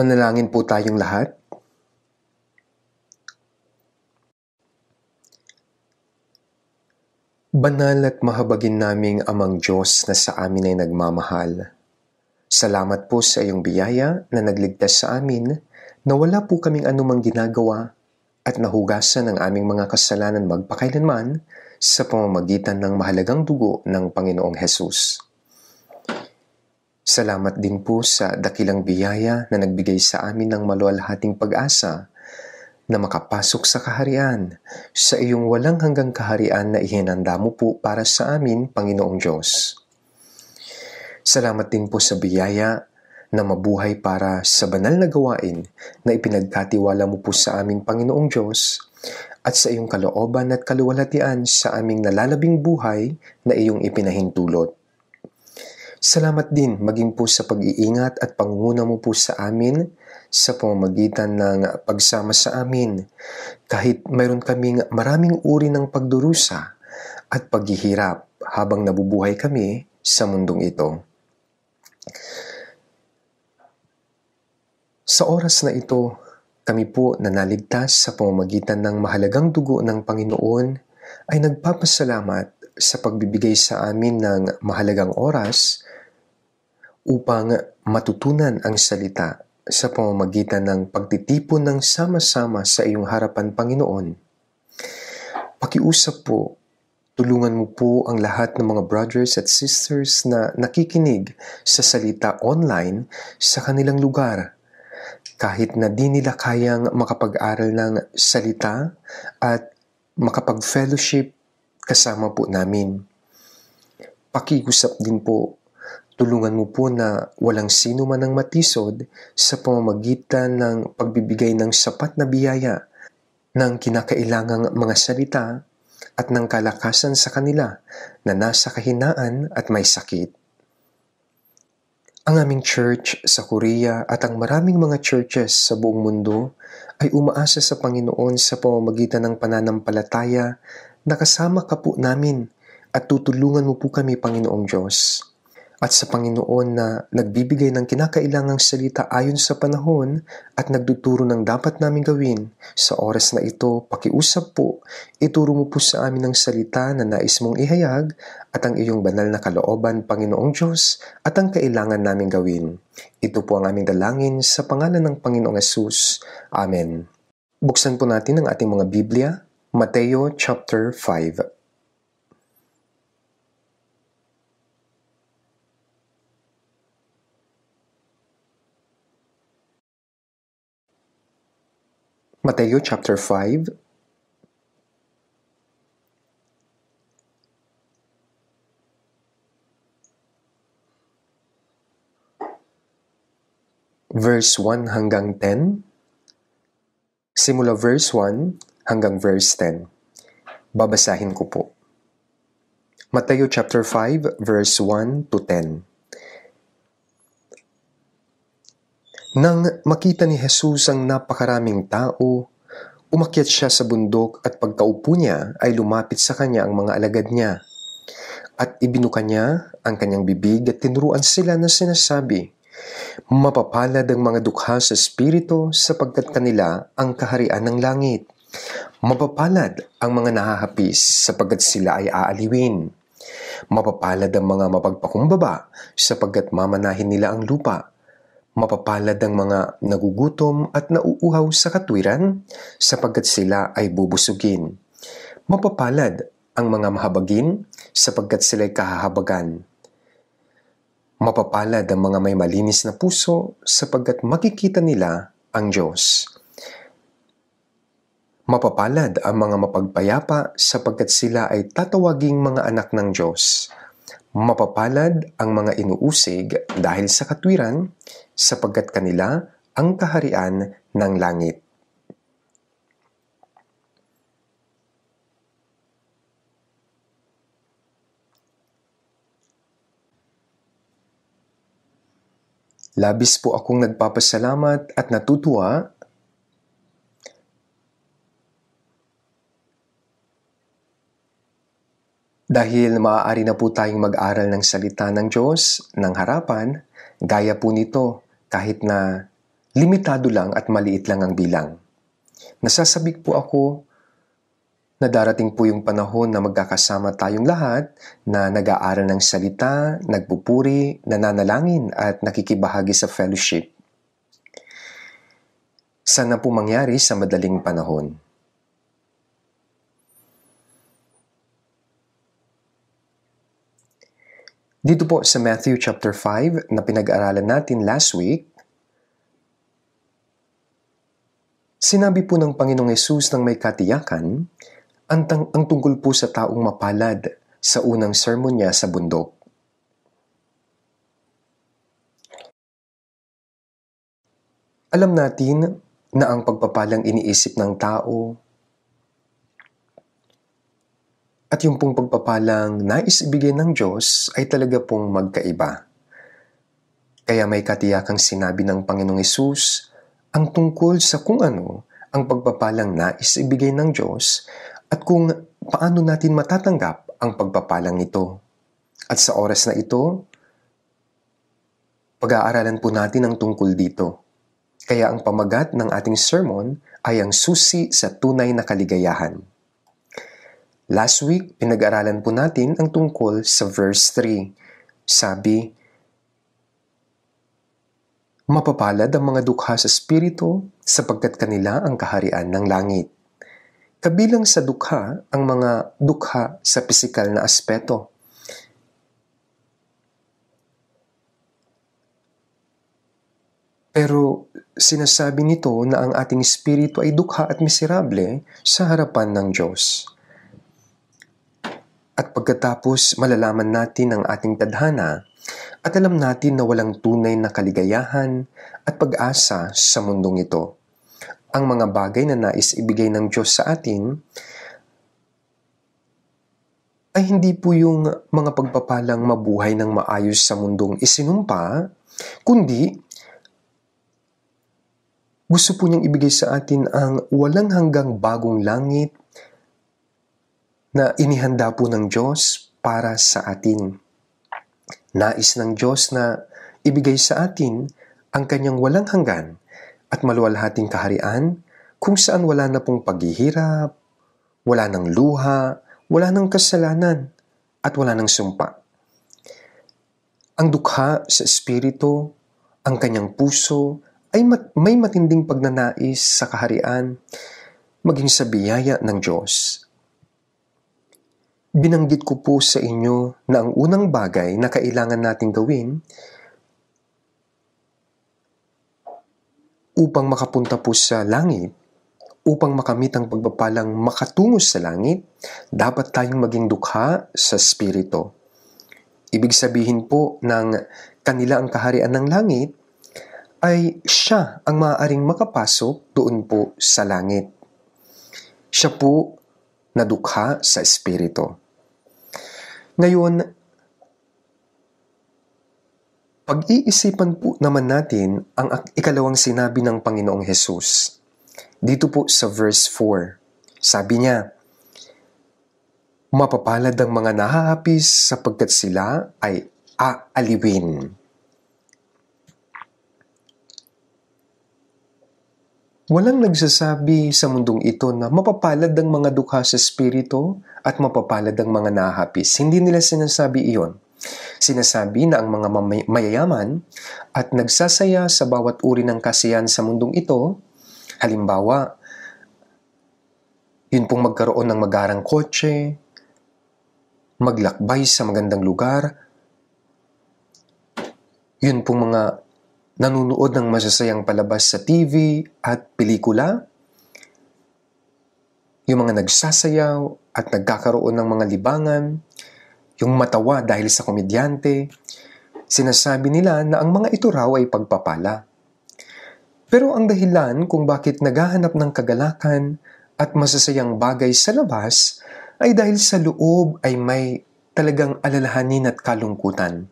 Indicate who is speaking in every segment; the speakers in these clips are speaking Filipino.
Speaker 1: Manalangin po tayong lahat. Banal at mahabagin naming amang Diyos na sa amin ay nagmamahal. Salamat po sa iyong biyaya na nagligtas sa amin na wala po kaming anumang ginagawa at nahugasan ng aming mga kasalanan magpakailanman sa pamamagitan ng mahalagang dugo ng Panginoong Hesus. Salamat din po sa dakilang biyaya na nagbigay sa amin ng maluwalhating pag-asa na makapasok sa kaharian, sa iyong walang hanggang kaharian na ihinanda mo po para sa amin, Panginoong Diyos. Salamat din po sa biyaya na mabuhay para sa banal na gawain na ipinagkatiwala mo po sa amin, Panginoong Diyos at sa iyong kalooban at kaluwalhatian sa aming nalalabing buhay na iyong ipinahintulot. Salamat din maging po sa pag-iingat at pangunguna mo po sa amin sa pamamagitan ng pagsama sa amin. Kahit mayroon kaming maraming uri ng pagdurusa at paghihirap habang nabubuhay kami sa mundong ito. Sa oras na ito, kami po na naligtas sa pamamagitan ng mahalagang dugo ng Panginoon ay nagpapasalamat sa pagbibigay sa amin ng mahalagang oras upang matutunan ang salita sa pamamagitan ng pagtitipon ng sama-sama sa iyong harapan, Panginoon. Pakiusap po, tulungan mo po ang lahat ng mga brothers at sisters na nakikinig sa salita online sa kanilang lugar. Kahit na di nila kayang makapag-aral ng salita at makapag-fellowship kasama po namin. Pakiusap din po Tulungan mo po na walang sino man ang matisod sa pamamagitan ng pagbibigay ng sapat na biyaya ng kinakailangang mga salita at ng kalakasan sa kanila na nasa kahinaan at may sakit. Ang aming church sa Korea at ang maraming mga churches sa buong mundo ay umaasa sa Panginoon sa pamamagitan ng pananampalataya na kasama ka po namin at tutulungan mo po kami, Panginoong Diyos at sa Panginoon na nagbibigay ng kinakailangang salita ayon sa panahon at nagtuturo ng dapat namin gawin. Sa oras na ito, pakiusap po, ituro mo po sa amin ang salita na nais mong ihayag at ang iyong banal na kalooban, Panginoong Diyos, at ang kailangan namin gawin. Ito po ang aming dalangin sa pangalan ng Panginoong Yesus. Amen. Buksan po natin ang ating mga Biblia, Mateo chapter 5. Mateo chapter 5 verse 1 hanggang 10 Simula verse 1 hanggang verse 10 Babasahin ko po Mateo chapter 5 verse 1 to 10 Nang makita ni Jesus ang napakaraming tao, umakyat siya sa bundok at pagkaupo niya ay lumapit sa kanya ang mga alagad niya. At ibinuka niya ang kanyang bibig at tinuruan sila na sinasabi, Mapapalad ang mga dukha sa Espiritu sapagkat kanila ang kaharian ng langit. Mapapalad ang mga nahahapis sapagkat sila ay aaliwin. Mapapalad ang mga mapagpakumbaba sapagkat mamanahin nila ang lupa mapapalad ang mga nagugutom at nauuhaw sa katwiran sapagkat sila ay bubusugin. Mapapalad ang mga mahabagin sapagkat sila ay kahahabagan. Mapapalad ang mga may malinis na puso sapagkat makikita nila ang Diyos. Mapapalad ang mga mapagpayapa sapagkat sila ay tatawaging mga anak ng Diyos. Mapapalad ang mga inuusig dahil sa katwiran sapagkat kanila ang kaharian ng langit. Labis po akong nagpapasalamat at natutuwa Dahil maaari na po tayong mag-aral ng salita ng Diyos ng harapan, gaya po nito kahit na limitado lang at maliit lang ang bilang. Nasasabik po ako na darating po yung panahon na magkakasama tayong lahat na nag-aaral ng salita, nagpupuri, nananalangin at nakikibahagi sa fellowship. Sana po mangyari sa madaling panahon. Dito po sa Matthew chapter 5 na pinag-aralan natin last week, sinabi po ng Panginoong Yesus ng may katiyakan ang, tang- ang tungkol po sa taong mapalad sa unang sermon niya sa bundok. Alam natin na ang pagpapalang iniisip ng tao at yung pong pagpapalang nais ibigay ng Diyos ay talaga pong magkaiba. Kaya may katiyakang sinabi ng Panginoong Isus ang tungkol sa kung ano ang pagpapalang nais ibigay ng Diyos at kung paano natin matatanggap ang pagpapalang ito. At sa oras na ito, pag-aaralan po natin ang tungkol dito. Kaya ang pamagat ng ating sermon ay ang susi sa tunay na kaligayahan. Last week, pinag-aralan po natin ang tungkol sa verse 3. Sabi, Mapapalad ang mga dukha sa spirito sapagkat kanila ang kaharian ng langit. Kabilang sa dukha ang mga dukha sa pisikal na aspeto. Pero sinasabi nito na ang ating espiritu ay dukha at miserable sa harapan ng Diyos. At pagkatapos malalaman natin ang ating tadhana at alam natin na walang tunay na kaligayahan at pag-asa sa mundong ito. Ang mga bagay na nais ibigay ng Diyos sa atin ay hindi po yung mga pagpapalang mabuhay ng maayos sa mundong isinumpa, kundi gusto po niyang ibigay sa atin ang walang hanggang bagong langit na inihanda po ng Diyos para sa atin. Nais ng Diyos na ibigay sa atin ang kanyang walang hanggan at maluwalhating kaharian kung saan wala na pong paghihirap, wala ng luha, wala ng kasalanan, at wala ng sumpa. Ang dukha sa espiritu, ang kanyang puso, ay mat- may matinding pagnanais sa kaharian, maging sa biyaya ng Diyos Binanggit ko po sa inyo na ang unang bagay na kailangan nating gawin upang makapunta po sa langit, upang makamit ang pagpapalang makatungo sa langit, dapat tayong maging dukha sa Espiritu. Ibig sabihin po ng kanila ang kaharian ng langit, ay siya ang maaaring makapasok doon po sa langit. Siya po na dukha sa Espiritu. Ngayon, pag-iisipan po naman natin ang ikalawang sinabi ng Panginoong Hesus. Dito po sa verse 4, sabi niya, Mapapalad ang mga nahahapis sapagkat sila ay aaliwin. Walang nagsasabi sa mundong ito na mapapalad ang mga dukha sa spirito at mapapalad ang mga nahapis. Hindi nila sinasabi iyon. Sinasabi na ang mga may mayayaman at nagsasaya sa bawat uri ng kasiyahan sa mundong ito, halimbawa, yun pong magkaroon ng magarang kotse, maglakbay sa magandang lugar, yun pong mga nanunood ng masasayang palabas sa TV at pelikula, yung mga nagsasayaw at nagkakaroon ng mga libangan, yung matawa dahil sa komedyante, sinasabi nila na ang mga ito raw ay pagpapala. Pero ang dahilan kung bakit naghahanap ng kagalakan at masasayang bagay sa labas ay dahil sa loob ay may talagang alalahanin at kalungkutan.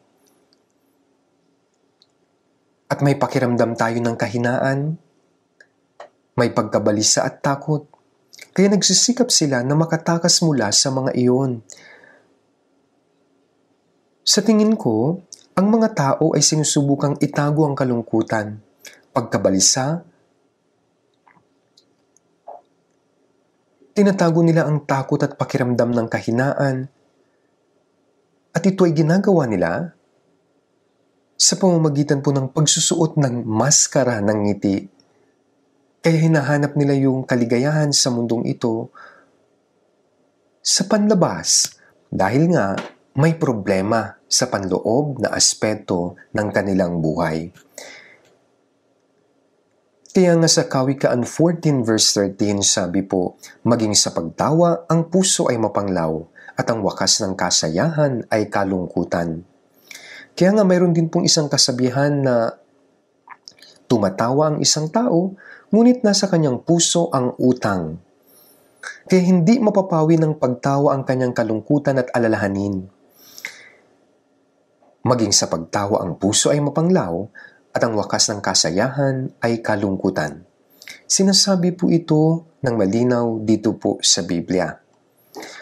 Speaker 1: At may pakiramdam tayo ng kahinaan, may pagkabalisa at takot, kaya nagsisikap sila na makatakas mula sa mga iyon. Sa tingin ko, ang mga tao ay sinusubukang itago ang kalungkutan, pagkabalisa, tinatago nila ang takot at pakiramdam ng kahinaan, at ito ay ginagawa nila sa pamamagitan po ng pagsusuot ng maskara ng ngiti kaya hinahanap nila yung kaligayahan sa mundong ito sa panlabas dahil nga may problema sa panloob na aspeto ng kanilang buhay. Kaya nga sa Kawikaan 14 verse 13 sabi po, Maging sa pagtawa ang puso ay mapanglaw at ang wakas ng kasayahan ay kalungkutan. Kaya nga mayroon din pong isang kasabihan na Tumatawa ang isang tao, ngunit nasa kanyang puso ang utang. Kaya hindi mapapawi ng pagtawa ang kanyang kalungkutan at alalahanin. Maging sa pagtawa ang puso ay mapanglaw at ang wakas ng kasayahan ay kalungkutan. Sinasabi po ito ng malinaw dito po sa Biblia.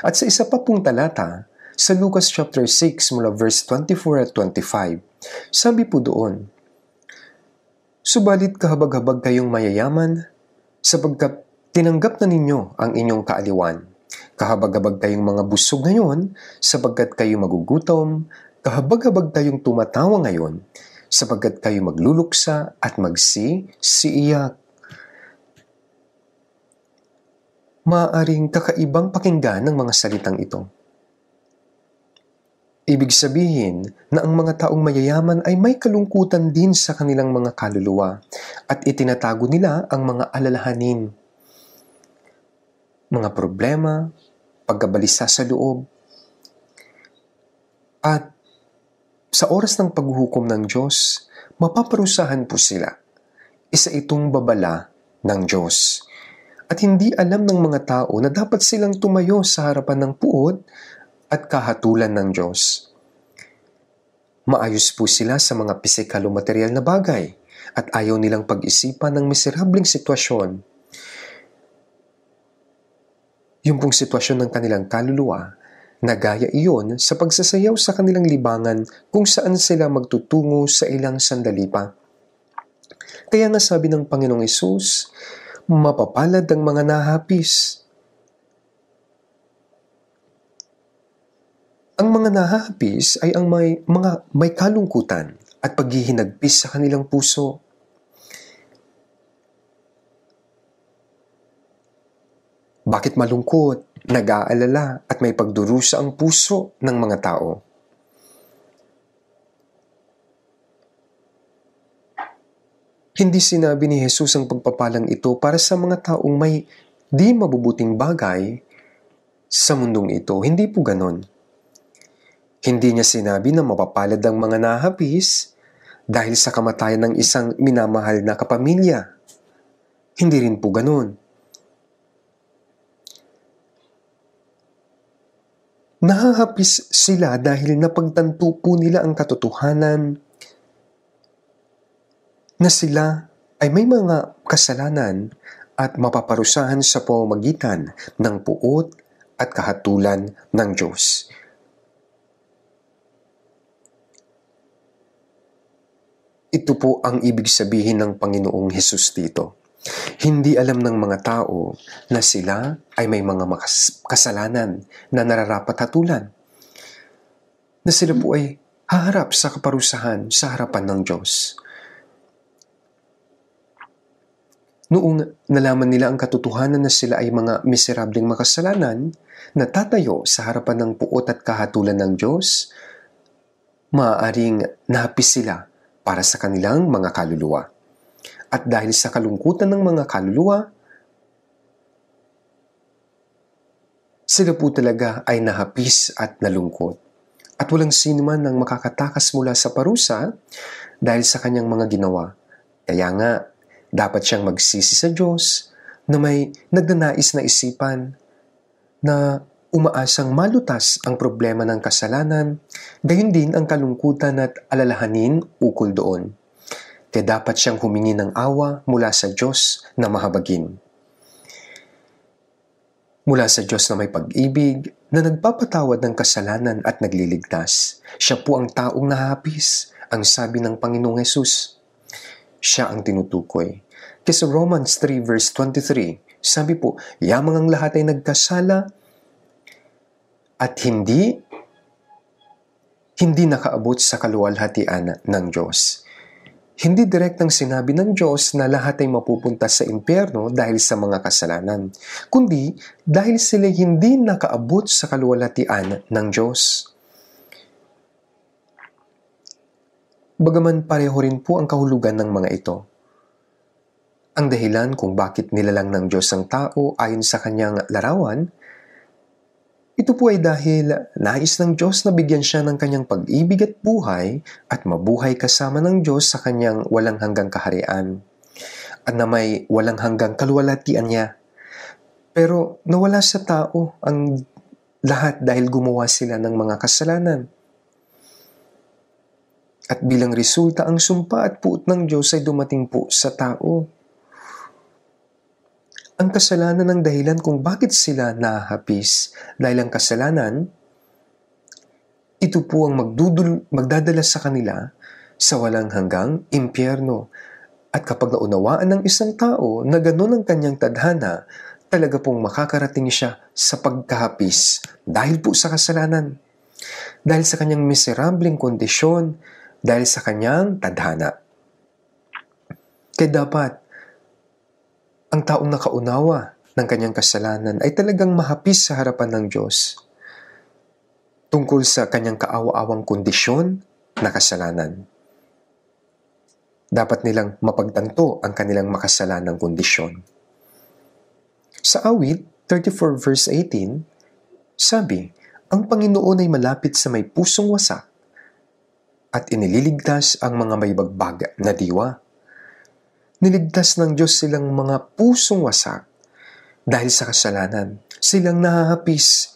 Speaker 1: At sa isa pa pong talata, sa Lucas chapter 6 mula verse 24 at 25, sabi po doon, Subalit kahabag-habag kayong mayayaman sapagkat tinanggap na ninyo ang inyong kaaliwan. Kahabag-habag kayong mga busog ngayon sapagkat kayo magugutom, kahabag-habag kayong tumatawa ngayon sapagkat kayo magluluksa at magsi-siiyak. Maaring kakaibang pakinggan ng mga salitang ito. Ibig sabihin na ang mga taong mayayaman ay may kalungkutan din sa kanilang mga kaluluwa at itinatago nila ang mga alalahanin. Mga problema, pagkabalisa sa loob, at sa oras ng paghuhukom ng Diyos, mapaparusahan po sila. Isa itong babala ng Diyos. At hindi alam ng mga tao na dapat silang tumayo sa harapan ng puod at kahatulan ng Diyos. Maayos po sila sa mga pisikal o material na bagay at ayaw nilang pag-isipan ng miserableng sitwasyon. Yung pong sitwasyon ng kanilang kaluluwa, nagaya iyon sa pagsasayaw sa kanilang libangan kung saan sila magtutungo sa ilang sandali pa. Kaya nga sabi ng Panginoong Isus, mapapalad ang mga nahapis Ang mga nahahapis ay ang may, mga may kalungkutan at paghihinagpis sa kanilang puso. Bakit malungkot, nag-aalala at may pagdurusa ang puso ng mga tao? Hindi sinabi ni Jesus ang pagpapalang ito para sa mga taong may di mabubuting bagay sa mundong ito. Hindi po ganon. Hindi niya sinabi na mapapalad ang mga nahapis dahil sa kamatayan ng isang minamahal na kapamilya. Hindi rin po ganun. Nahahapis sila dahil napagtanto po nila ang katotohanan na sila ay may mga kasalanan at mapaparusahan sa pamagitan ng puot at kahatulan ng Diyos. Ito po ang ibig sabihin ng Panginoong Hesus dito. Hindi alam ng mga tao na sila ay may mga kasalanan na nararapat hatulan. Na sila po ay haharap sa kaparusahan sa harapan ng Diyos. Noong nalaman nila ang katotohanan na sila ay mga miserableng makasalanan, na tatayo sa harapan ng puot at kahatulan ng Diyos, maaaring nahapis sila para sa kanilang mga kaluluwa. At dahil sa kalungkutan ng mga kaluluwa, sila po talaga ay nahapis at nalungkot. At walang sino man ang makakatakas mula sa parusa dahil sa kanyang mga ginawa. Kaya nga, dapat siyang magsisi sa Diyos na may nagnanais na isipan na umaasang malutas ang problema ng kasalanan, gayon din ang kalungkutan at alalahanin ukol doon. Kaya dapat siyang humingi ng awa mula sa Diyos na mahabagin. Mula sa Diyos na may pag-ibig, na nagpapatawad ng kasalanan at nagliligtas, siya po ang taong nahapis, ang sabi ng Panginoong Yesus. Siya ang tinutukoy. Kasi Romans 3 verse 23, sabi po, yamang ang lahat ay nagkasala at hindi hindi nakaabot sa kaluwalhatian ng Diyos. Hindi direktang sinabi ng Diyos na lahat ay mapupunta sa impyerno dahil sa mga kasalanan, kundi dahil sila hindi nakaabot sa kaluwalhatian ng Diyos. Bagaman pareho rin po ang kahulugan ng mga ito. Ang dahilan kung bakit nilalang ng Diyos ang tao ayon sa kanyang larawan ito po ay dahil nais ng Diyos na bigyan siya ng kanyang pag-ibig at buhay at mabuhay kasama ng Diyos sa kanyang walang hanggang kaharian at na may walang hanggang kaluwalhatian niya. Pero nawala sa tao ang lahat dahil gumawa sila ng mga kasalanan. At bilang resulta, ang sumpa at puot ng Diyos ay dumating po sa tao ang kasalanan ang dahilan kung bakit sila nahapis dahil ang kasalanan, ito po ang magdudul, magdadala sa kanila sa walang hanggang impyerno. At kapag naunawaan ng isang tao na ganun ang kanyang tadhana, talaga pong makakarating siya sa pagkahapis dahil po sa kasalanan. Dahil sa kanyang miserableng kondisyon, dahil sa kanyang tadhana. Kaya dapat, ang taong nakaunawa ng kanyang kasalanan ay talagang mahapis sa harapan ng Diyos tungkol sa kanyang kaawa-awang kondisyon na kasalanan. Dapat nilang mapagtanto ang kanilang makasalanang kondisyon. Sa awit 34 verse 18, sabi, Ang Panginoon ay malapit sa may pusong wasak at inililigtas ang mga may bagbaga na diwa. Niligtas ng Diyos silang mga pusong wasak dahil sa kasalanan. Silang nahahapis.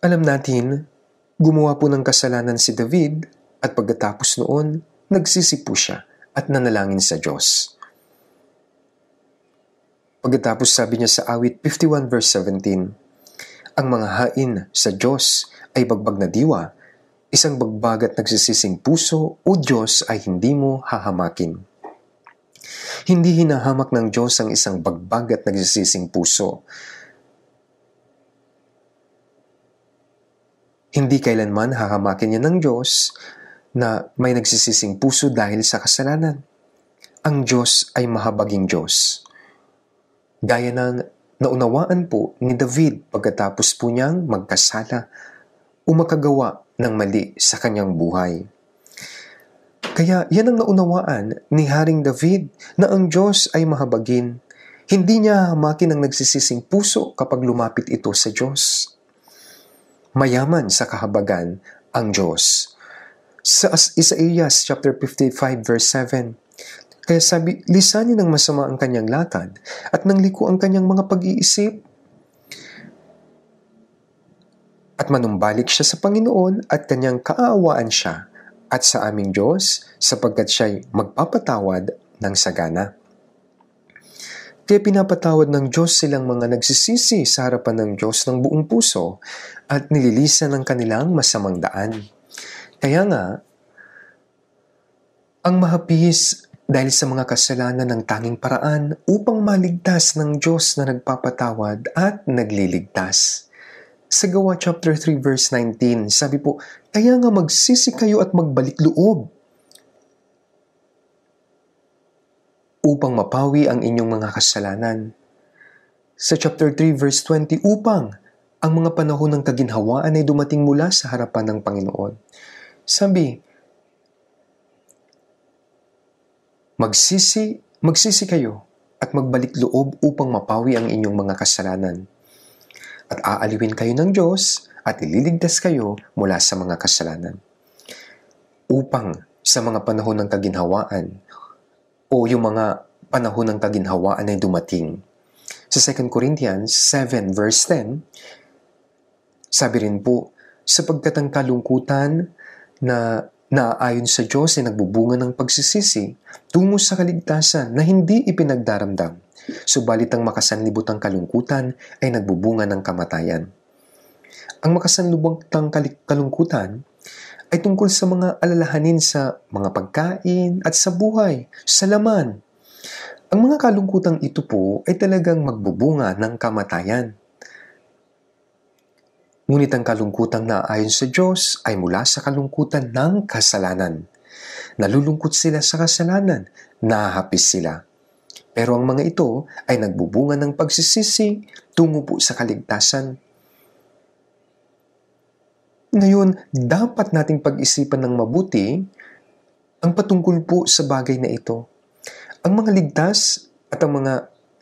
Speaker 1: Alam natin, gumawa po ng kasalanan si David at pagkatapos noon, nagsisipo siya at nanalangin sa Diyos. Pagkatapos sabi niya sa awit 51 verse 17, Ang mga hain sa Diyos ay bagbag na diwa Isang bagbagat nagsisising puso o Diyos ay hindi mo hahamakin. Hindi hinahamak ng Diyos ang isang bagbagat nagsisising puso. Hindi kailanman hahamakin niya ng Diyos na may nagsisising puso dahil sa kasalanan. Ang Diyos ay mahabaging Diyos. Gaya ng naunawaan po ni David pagkatapos po niyang magkasala o makagawa ng mali sa kanyang buhay. Kaya yan ang naunawaan ni Haring David na ang Diyos ay mahabagin. Hindi niya hamakin ang nagsisising puso kapag lumapit ito sa Diyos. Mayaman sa kahabagan ang Diyos. Sa Isaiah chapter 55 verse 7, kaya sabi, lisanin ng masama ang kanyang lakad at nangliko ang kanyang mga pag-iisip At manumbalik siya sa Panginoon at kanyang kaawaan siya at sa aming Diyos sapagkat siya'y magpapatawad ng sagana. Kaya pinapatawad ng Diyos silang mga nagsisisi sa harapan ng Diyos ng buong puso at nililisan ng kanilang masamang daan. Kaya nga, ang mahapis dahil sa mga kasalanan ng tanging paraan upang maligtas ng Diyos na nagpapatawad at nagliligtas. Sa Gawa chapter 3 verse 19, sabi po, kaya nga magsisi kayo at magbalik loob upang mapawi ang inyong mga kasalanan. Sa chapter 3 verse 20, upang ang mga panahon ng kaginhawaan ay dumating mula sa harapan ng Panginoon. Sabi, magsisi, magsisi kayo at magbalik loob upang mapawi ang inyong mga kasalanan at aaliwin kayo ng Diyos at ililigtas kayo mula sa mga kasalanan. Upang sa mga panahon ng kaginhawaan o yung mga panahon ng kaginhawaan ay dumating. Sa 2 Corinthians 7 verse 10, sabi rin po, sapagkat ang kalungkutan na naayon sa Diyos ay nagbubunga ng pagsisisi tungo sa kaligtasan na hindi ipinagdaramdam Subalit ang makasanlibotang kalungkutan ay nagbubunga ng kamatayan. Ang makasanlubutang kalungkutan ay tungkol sa mga alalahanin sa mga pagkain at sa buhay, sa laman. Ang mga kalungkutang ito po ay talagang magbubunga ng kamatayan. Ngunit ang kalungkutang na ayon sa Diyos ay mula sa kalungkutan ng kasalanan. Nalulungkot sila sa kasalanan, nahapis sila. Pero ang mga ito ay nagbubunga ng pagsisisi tungo po sa kaligtasan. Ngayon, dapat nating pag-isipan ng mabuti ang patungkol po sa bagay na ito. Ang mga ligtas at ang mga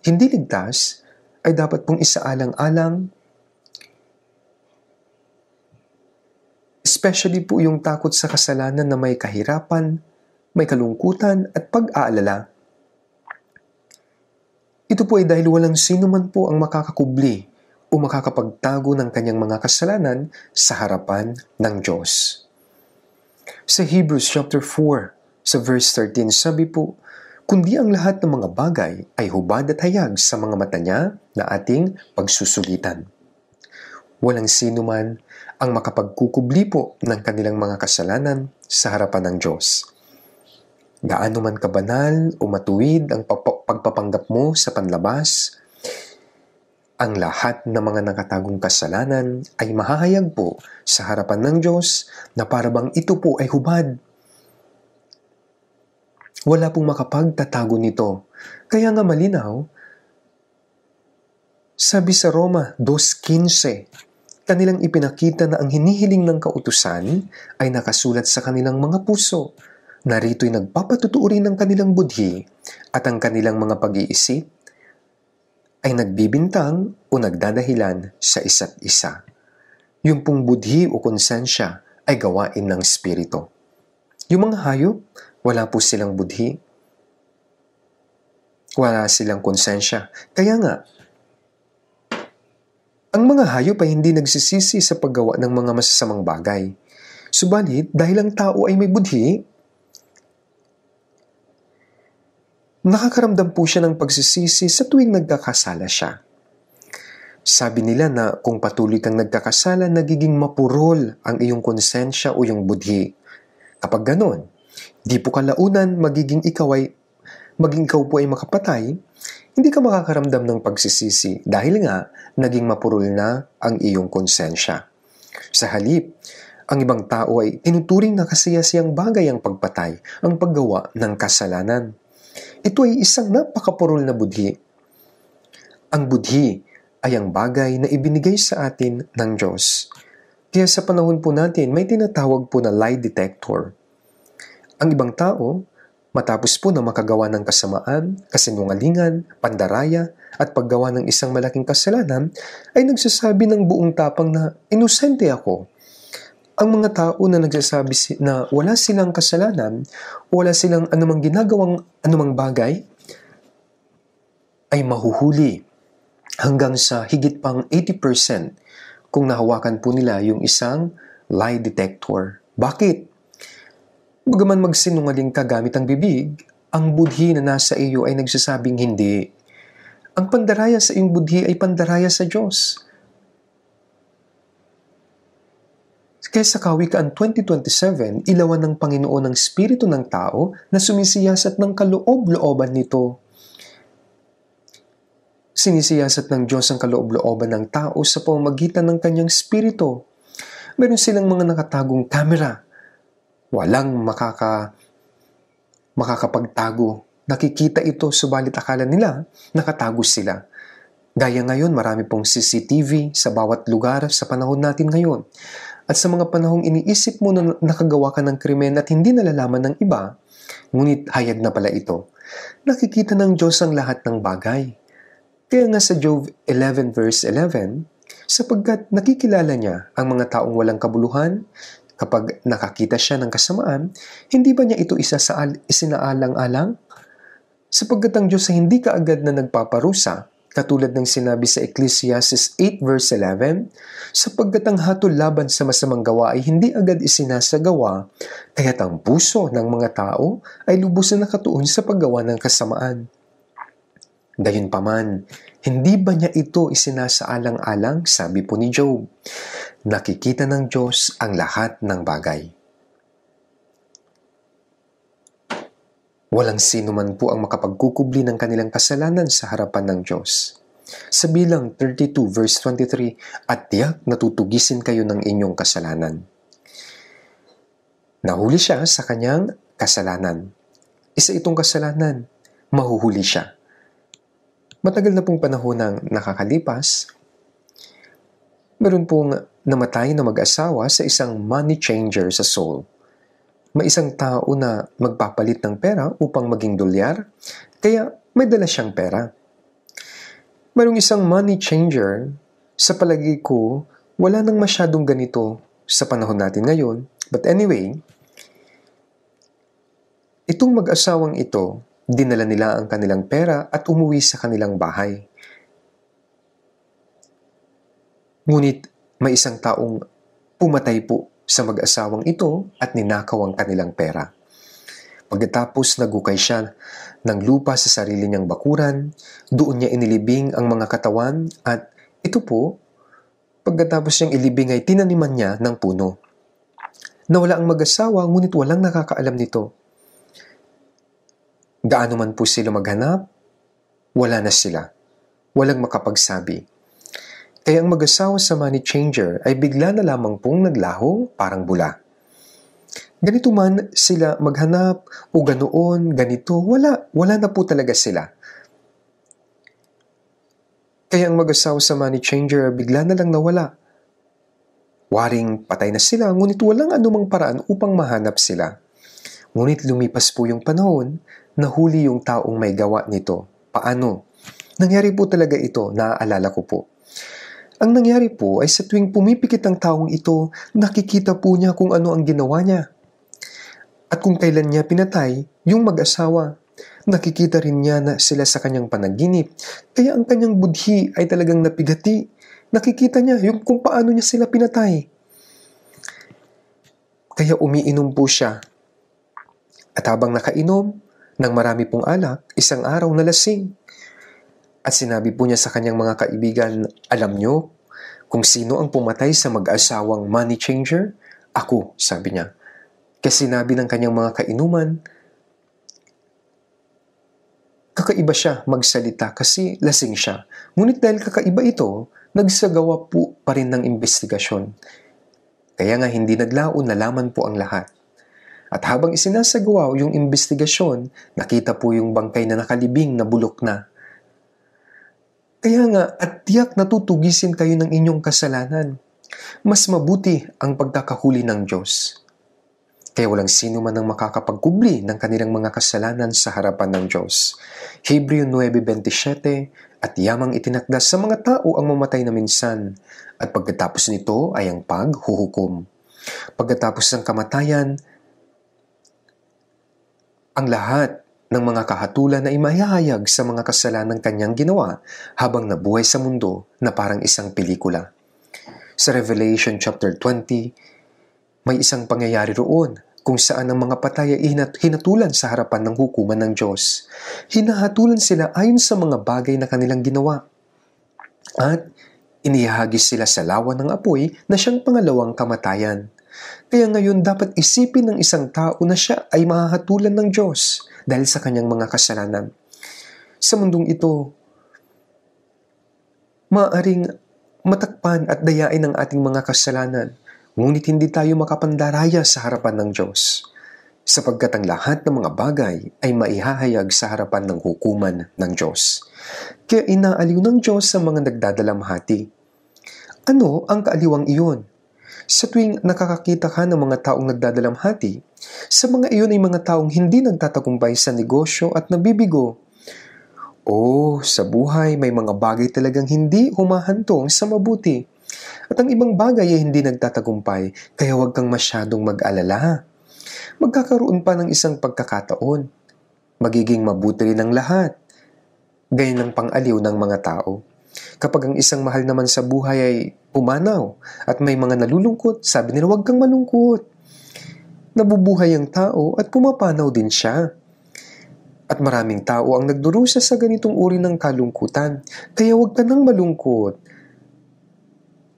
Speaker 1: hindi ligtas ay dapat pong isaalang-alang especially po yung takot sa kasalanan na may kahirapan, may kalungkutan at pag-aalala ito po ay dahil walang sino man po ang makakakubli o makakapagtago ng kanyang mga kasalanan sa harapan ng Diyos. Sa Hebrews chapter 4, sa verse 13, sabi po, kundi ang lahat ng mga bagay ay hubad at hayag sa mga mata niya na ating pagsusulitan. Walang sino man ang makapagkukubli po ng kanilang mga kasalanan sa harapan ng Diyos. Gaano man kabanal o matuwid ang pagpa pagpapanggap mo sa panlabas, ang lahat ng mga nakatagong kasalanan ay mahahayag po sa harapan ng Diyos na parabang ito po ay hubad. Wala pong makapagtatago nito. Kaya nga malinaw, sabi sa Roma 2.15, kanilang ipinakita na ang hinihiling ng kautusan ay nakasulat sa kanilang mga puso Narito'y nagpapatutuuri ng kanilang budhi at ang kanilang mga pag-iisip ay nagbibintang o nagdadahilan sa isa't isa. Yung pong budhi o konsensya ay gawain ng spirito. Yung mga hayop, wala po silang budhi. Wala silang konsensya. Kaya nga, ang mga hayop ay hindi nagsisisi sa paggawa ng mga masasamang bagay. Subalit, dahil ang tao ay may budhi, Nakakaramdam po siya ng pagsisisi sa tuwing nagkakasala siya. Sabi nila na kung patuloy kang nagkakasala, nagiging mapurol ang iyong konsensya o iyong budhi. Kapag ganon, di po kalaunan magiging ikaw ay maging ikaw po ay makapatay, hindi ka makakaramdam ng pagsisisi dahil nga naging mapurol na ang iyong konsensya. Sa halip, ang ibang tao ay tinuturing na kasiyasiyang bagay ang pagpatay, ang paggawa ng kasalanan. Ito ay isang napakapurol na budhi. Ang budhi ay ang bagay na ibinigay sa atin ng Diyos. Kaya sa panahon po natin, may tinatawag po na lie detector. Ang ibang tao, matapos po na makagawa ng kasamaan, kasinungalingan, pandaraya, at paggawa ng isang malaking kasalanan, ay nagsasabi ng buong tapang na inosente ako ang mga tao na nagsasabi na wala silang kasalanan, wala silang anumang ginagawang anumang bagay, ay mahuhuli hanggang sa higit pang 80% kung nahawakan po nila yung isang lie detector. Bakit? Bagaman magsinungaling ka gamit ang bibig, ang budhi na nasa iyo ay nagsasabing hindi. Ang pandaraya sa iyong budhi ay pandaraya sa Diyos Kesa Kawikaan 2027, ilawan ng Panginoon ang Espiritu ng tao na sumisiyasat ng kaloob-looban nito. Sinisiyasat ng Diyos ang kaloob-looban ng tao sa pamamagitan ng kanyang Espiritu. Meron silang mga nakatagong kamera. Walang makaka makakapagtago. Nakikita ito subalit akala nila nakatago sila. Gaya ngayon, marami pong CCTV sa bawat lugar sa panahon natin ngayon. At sa mga panahong iniisip mo na nakagawa ka ng krimen at hindi nalalaman ng iba, ngunit hayag na pala ito, nakikita ng Diyos ang lahat ng bagay. Kaya nga sa Job 11 verse 11, sapagkat nakikilala niya ang mga taong walang kabuluhan, kapag nakakita siya ng kasamaan, hindi ba niya ito isa sa isinaalang-alang? Sapagkat ang Diyos ay hindi kaagad na nagpaparusa, Katulad ng sinabi sa Ecclesiastes 8 verse 11, sapagkat ang hatol laban sa masamang gawa ay hindi agad isinasagawa, kaya't ang puso ng mga tao ay lubos na nakatuon sa paggawa ng kasamaan. Gayunpaman, hindi ba niya ito isinasaalang-alang, sabi po ni Job? Nakikita ng Diyos ang lahat ng bagay. Walang sino man po ang makapagkukubli ng kanilang kasalanan sa harapan ng Diyos. Sa bilang 32 verse 23, at tiyak natutugisin kayo ng inyong kasalanan. Nahuli siya sa kanyang kasalanan. Isa itong kasalanan, mahuhuli siya. Matagal na pong panahon ang nakakalipas, meron pong namatay na mag-asawa sa isang money changer sa Seoul may isang tao na magpapalit ng pera upang maging dolyar, kaya may dala siyang pera. Merong isang money changer, sa palagi ko, wala nang masyadong ganito sa panahon natin ngayon. But anyway, itong mag-asawang ito, dinala nila ang kanilang pera at umuwi sa kanilang bahay. Ngunit may isang taong pumatay po sa mag-asawang ito at ninakaw ang kanilang pera. Pagkatapos nagukay siya ng lupa sa sarili niyang bakuran, doon niya inilibing ang mga katawan at ito po, pagkatapos niyang ilibing ay tinaniman niya ng puno. Nawala ang mag-asawa ngunit walang nakakaalam nito. Gaano man po sila maghanap, wala na sila. Walang makapagsabi. Kaya ang mag-asawa sa money changer ay bigla na lamang pong naglahong parang bula. Ganito man sila maghanap o ganoon, ganito, wala, wala na po talaga sila. Kaya ang mag-asawa sa money changer bigla na lang nawala. Waring patay na sila ngunit walang anumang paraan upang mahanap sila. Ngunit lumipas po yung panahon, nahuli yung taong may gawa nito. Paano? Nangyari po talaga ito, naaalala ko po. Ang nangyari po ay sa tuwing pumipikit ang taong ito, nakikita po niya kung ano ang ginawa niya. At kung kailan niya pinatay yung mag-asawa. Nakikita rin niya na sila sa kanyang panaginip, kaya ang kanyang budhi ay talagang napigati. Nakikita niya yung kung paano niya sila pinatay. Kaya umiinom po siya. At habang nakainom, ng marami pong alak, isang araw nalasing. At sinabi po niya sa kanyang mga kaibigan, alam niyo kung sino ang pumatay sa mag-asawang money changer? Ako, sabi niya. Kasi sinabi ng kanyang mga kainuman, kakaiba siya magsalita kasi lasing siya. Ngunit dahil kakaiba ito, nagsagawa po pa rin ng investigasyon. Kaya nga hindi naglaon, nalaman po ang lahat. At habang isinasagawa yung investigasyon, nakita po yung bangkay na nakalibing na bulok na kaya nga, at tiyak natutugisin kayo ng inyong kasalanan. Mas mabuti ang pagkakahuli ng Diyos. Kaya walang sino man ang makakapagkubli ng kanilang mga kasalanan sa harapan ng Diyos. Hebreo 9.27 At yamang itinakda sa mga tao ang mamatay na minsan, at pagkatapos nito ay ang paghuhukom. Pagkatapos ng kamatayan, ang lahat ng mga kahatulan na imahayag sa mga kasalanan ng kanyang ginawa habang nabuhay sa mundo na parang isang pelikula. Sa Revelation chapter 20, may isang pangyayari roon kung saan ang mga patay ay hinat- hinatulan sa harapan ng hukuman ng Diyos. Hinahatulan sila ayon sa mga bagay na kanilang ginawa. At inihagis sila sa lawa ng apoy na siyang pangalawang kamatayan. Kaya ngayon dapat isipin ng isang tao na siya ay mahahatulan ng Diyos dahil sa kanyang mga kasalanan. Sa mundong ito, maaring matakpan at dayain ang ating mga kasalanan, ngunit hindi tayo makapandaraya sa harapan ng Diyos sapagkat ang lahat ng mga bagay ay maihahayag sa harapan ng hukuman ng Diyos. Kaya inaaliw ng Diyos sa mga nagdadalamhati. Ano ang kaaliwang iyon? Sa tuwing nakakakita ka ng mga taong nagdadalamhati, sa mga iyon ay mga taong hindi nagtatagumpay sa negosyo at nabibigo. Oh, sa buhay may mga bagay talagang hindi humahantong sa mabuti. At ang ibang bagay ay hindi nagtatagumpay, kaya huwag kang masyadong mag-alala. Magkakaroon pa ng isang pagkakataon. Magiging mabuti rin ang lahat. Ganyan ang pang-aliw ng mga tao. Kapag ang isang mahal naman sa buhay ay pumanaw at may mga nalulungkot, sabi nila huwag kang malungkot. Nabubuhay ang tao at pumapanaw din siya. At maraming tao ang nagdurusa sa ganitong uri ng kalungkutan, kaya huwag ka nang malungkot.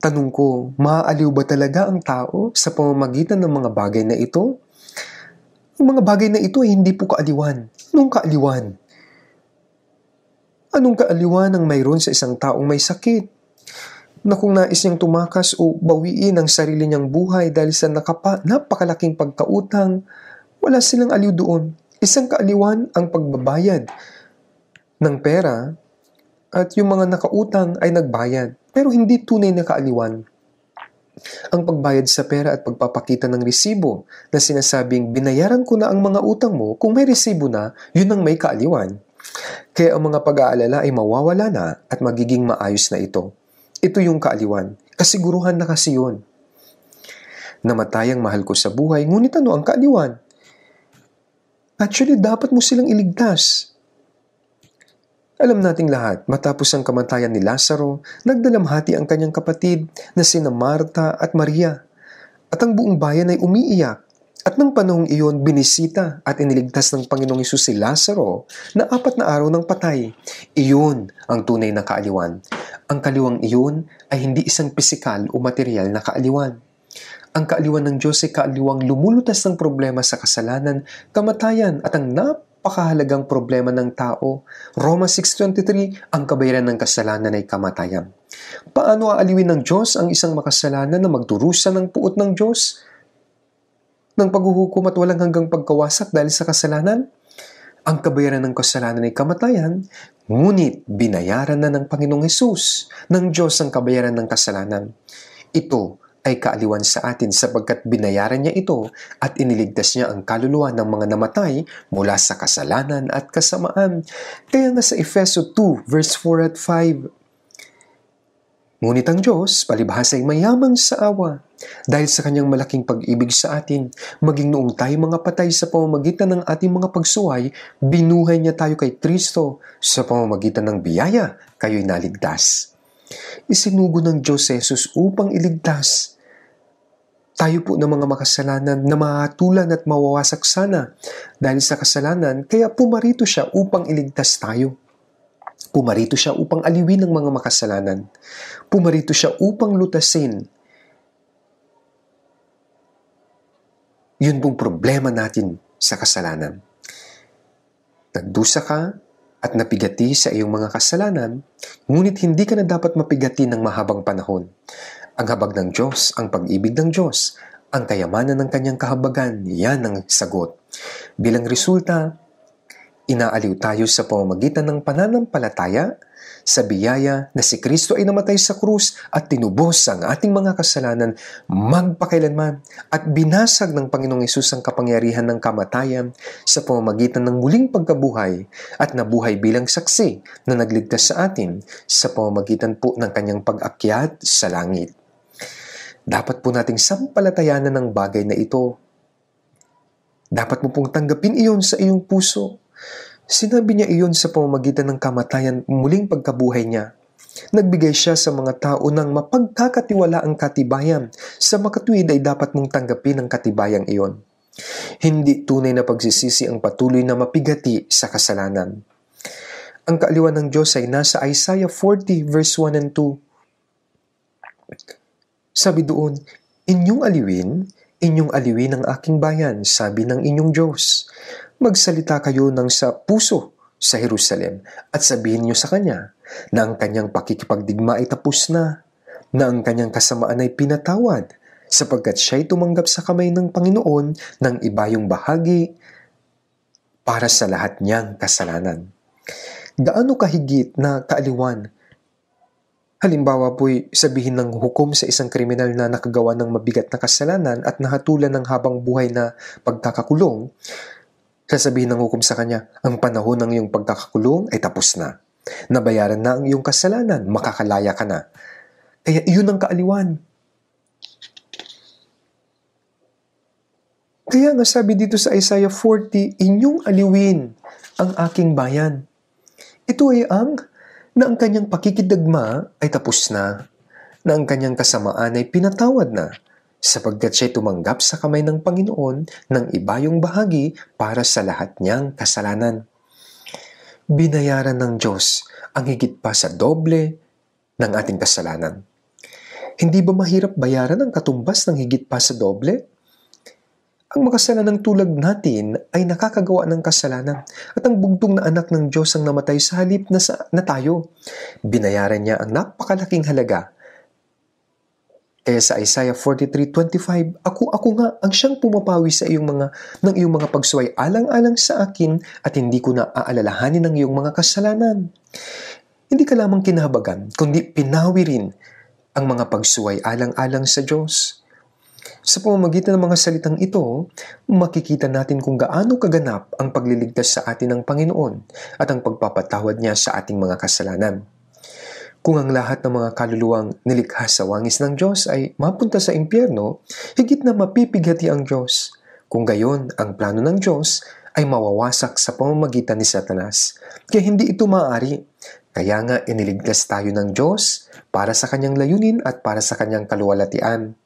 Speaker 1: Tanong ko, maaaliw ba talaga ang tao sa pamamagitan ng mga bagay na ito? Ang mga bagay na ito ay hindi po kaaliwan. Anong kaaliwan? Anong kaaliwanang mayroon sa isang taong may sakit? Na kung nais niyang tumakas o bawiin ang sarili niyang buhay dahil sa nakapa, napakalaking pagkautang, wala silang aliw doon. Isang kaaliwan ang pagbabayad ng pera at yung mga nakautang ay nagbayad. Pero hindi tunay na kaaliwan. Ang pagbayad sa pera at pagpapakita ng resibo na sinasabing binayaran ko na ang mga utang mo, kung may resibo na, yun ang may kaaliwan. Kaya ang mga pag-aalala ay mawawala na at magiging maayos na ito. Ito yung kaaliwan. Kasiguruhan na kasi yun. Namatay ang mahal ko sa buhay, ngunit ano ang kaaliwan? Actually, dapat mo silang iligtas. Alam nating lahat, matapos ang kamatayan ni Lazaro, nagdalamhati ang kanyang kapatid na sina Marta at Maria. At ang buong bayan ay umiiyak. At nang panahong iyon, binisita at iniligtas ng Panginoong Isus si Lazaro na apat na araw ng patay. Iyon ang tunay na kaaliwan. Ang kaliwang iyon ay hindi isang pisikal o material na kaaliwan. Ang kaaliwan ng Diyos ay kaaliwang lumulutas ng problema sa kasalanan, kamatayan at ang napakahalagang problema ng tao. Roma 6.23, ang kabayaran ng kasalanan ay kamatayan. Paano aaliwin ng Diyos ang isang makasalanan na magdurusa ng puot ng Diyos? ng paghuhukom at walang hanggang pagkawasak dahil sa kasalanan? Ang kabayaran ng kasalanan ay kamatayan, ngunit binayaran na ng Panginoong Hesus ng Diyos ang kabayaran ng kasalanan. Ito ay kaaliwan sa atin sapagkat binayaran niya ito at iniligtas niya ang kaluluwa ng mga namatay mula sa kasalanan at kasamaan. Kaya nga sa Efeso 2 verse 4 at 5, Ngunit ang Diyos, palibhasa ay mayamang sa awa, dahil sa kanyang malaking pag-ibig sa atin, maging noong tayo mga patay sa pamamagitan ng ating mga pagsuway, binuhay niya tayo kay Kristo sa pamamagitan ng biyaya, kayo'y naligtas. Isinugo ng Diyos Jesus upang iligtas tayo po ng mga makasalanan na matulan at mawawasak sana dahil sa kasalanan, kaya pumarito siya upang iligtas tayo. Pumarito siya upang aliwin ang mga makasalanan. Pumarito siya upang lutasin Yun pong problema natin sa kasalanan. Nagdusa ka at napigati sa iyong mga kasalanan, ngunit hindi ka na dapat mapigati ng mahabang panahon. Ang habag ng Diyos, ang pag-ibig ng Diyos, ang kayamanan ng kanyang kahabagan, yan ang sagot. Bilang resulta, inaaliw tayo sa pamamagitan ng pananampalataya sa biyaya na si Kristo ay namatay sa krus at tinubos ang ating mga kasalanan magpakailanman at binasag ng Panginoong Yesus ang kapangyarihan ng kamatayan sa pamamagitan ng muling pagkabuhay at nabuhay bilang saksi na nagligtas sa atin sa pamamagitan po ng kanyang pag-akyat sa langit. Dapat po nating sampalatayanan ng bagay na ito. Dapat mo pong tanggapin iyon sa iyong puso Sinabi niya iyon sa pamamagitan ng kamatayan muling pagkabuhay niya. Nagbigay siya sa mga tao ng mapagkakatiwala ang katibayan. Sa makatuwid ay dapat mong tanggapin ang katibayang iyon. Hindi tunay na pagsisisi ang patuloy na mapigati sa kasalanan. Ang kaaliwan ng Diyos ay nasa Isaiah 40 verse 1 and 2. Sabi doon, Inyong aliwin, inyong aliwin ang aking bayan, sabi ng inyong Diyos magsalita kayo ng sa puso sa Jerusalem at sabihin niyo sa kanya na ang kanyang pakikipagdigma ay tapos na, na ang kanyang kasamaan ay pinatawad, sapagkat siya'y tumanggap sa kamay ng Panginoon ng iba yung bahagi para sa lahat niyang kasalanan. Gaano kahigit na kaaliwan Halimbawa po'y sabihin ng hukom sa isang kriminal na nakagawa ng mabigat na kasalanan at nahatulan ng habang buhay na pagkakakulong, Sasabihin ng hukom sa kanya, ang panahon ng iyong pagkakakulong ay tapos na. Nabayaran na ang iyong kasalanan, makakalaya ka na. Kaya iyon ang kaaliwan. Kaya nga sabi dito sa Isaiah 40, inyong aliwin ang aking bayan. Ito ay ang na ang kanyang pakikidagma ay tapos na, na ang kanyang kasamaan ay pinatawad na, sapagkat siya'y tumanggap sa kamay ng Panginoon ng iba yung bahagi para sa lahat niyang kasalanan. Binayaran ng Diyos ang higit pa sa doble ng ating kasalanan. Hindi ba mahirap bayaran ang katumbas ng higit pa sa doble? Ang makasalanan ng tulag natin ay nakakagawa ng kasalanan at ang bugtong na anak ng Diyos ang namatay sa halip na, sa, na tayo. Binayaran niya ang napakalaking halaga kaya sa Isaiah 43:25, ako ako nga ang siyang pumapawi sa iyong mga ng iyong mga pagsuway alang-alang sa akin at hindi ko na aalalahanin ang iyong mga kasalanan. Hindi ka lamang kinahabagan, kundi pinawi rin ang mga pagsuway alang-alang sa Diyos. Sa pamamagitan ng mga salitang ito, makikita natin kung gaano kaganap ang pagliligtas sa atin ng Panginoon at ang pagpapatawad niya sa ating mga kasalanan. Kung ang lahat ng mga kaluluwang nilikha sa wangis ng Diyos ay mapunta sa impyerno, higit na mapipighati ang Diyos. Kung gayon, ang plano ng Diyos ay mawawasak sa pamamagitan ni Satanas, kaya hindi ito maaari. Kaya nga iniligtas tayo ng Diyos para sa kanyang layunin at para sa kanyang kaluwalatian.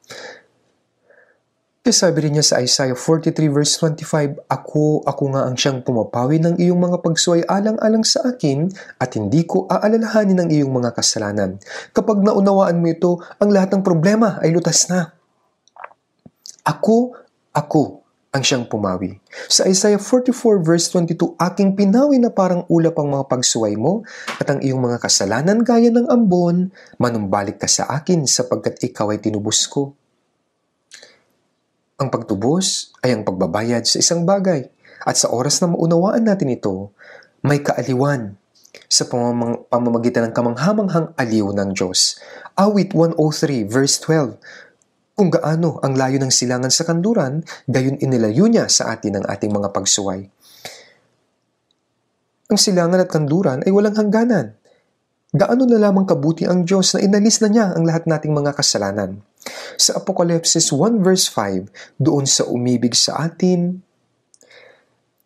Speaker 1: Kasi sabi rin niya sa Isaiah 43 verse 25, Ako, ako nga ang siyang pumapawi ng iyong mga pagsuway alang-alang sa akin at hindi ko aalalahanin ang iyong mga kasalanan. Kapag naunawaan mo ito, ang lahat ng problema ay lutas na. Ako, ako ang siyang pumawi. Sa Isaiah 44 verse 22, Aking pinawi na parang ulap ang mga pagsuway mo at ang iyong mga kasalanan gaya ng ambon, manumbalik ka sa akin sapagkat ikaw ay tinubos ko. Ang pagtubos ay ang pagbabayad sa isang bagay at sa oras na maunawaan natin ito, may kaaliwan sa pamamagitan ng kamanghamanghang aliw ng Diyos. Awit 103 verse 12 Kung gaano ang layo ng silangan sa kanduran, gayon inilayo niya sa atin ang ating mga pagsuway. Ang silangan at kanduran ay walang hangganan. Gaano na lamang kabuti ang Diyos na inalis na niya ang lahat nating mga kasalanan. Sa Apokalipsis 1 verse 5, doon sa umibig sa atin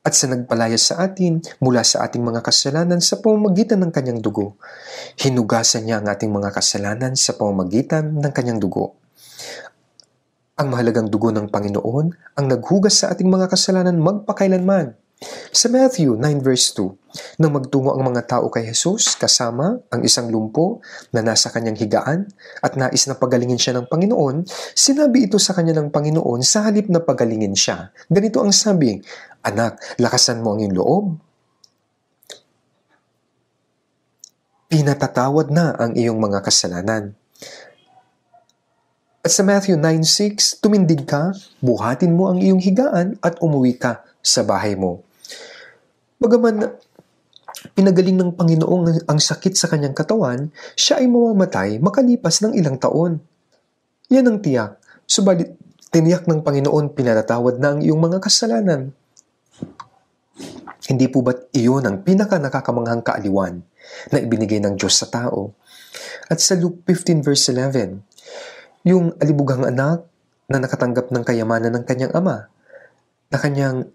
Speaker 1: at sa nagpalaya sa atin mula sa ating mga kasalanan sa pamamagitan ng kanyang dugo. Hinugasan niya ang ating mga kasalanan sa pamamagitan ng kanyang dugo. Ang mahalagang dugo ng Panginoon ang naghugas sa ating mga kasalanan magpakailanman. Sa Matthew 9 verse 2, nang magtungo ang mga tao kay Jesus kasama ang isang lumpo na nasa kanyang higaan at nais na pagalingin siya ng Panginoon, sinabi ito sa kanya ng Panginoon sa halip na pagalingin siya. Ganito ang sabi, Anak, lakasan mo ang iyong loob. Pinatatawad na ang iyong mga kasalanan. At sa Matthew 9.6, tumindig ka, buhatin mo ang iyong higaan at umuwi ka sa bahay mo. Bagaman pinagaling ng Panginoong ang sakit sa kanyang katawan, siya ay mamamatay makalipas ng ilang taon. Yan ang tiyak, subalit tiniyak ng Panginoon pinatatawad na ang iyong mga kasalanan. Hindi po ba't iyon ang pinaka nakakamanghang kaaliwan na ibinigay ng Diyos sa tao? At sa Luke 15 verse 11, yung alibughang anak na nakatanggap ng kayamanan ng kanyang ama, na kanyang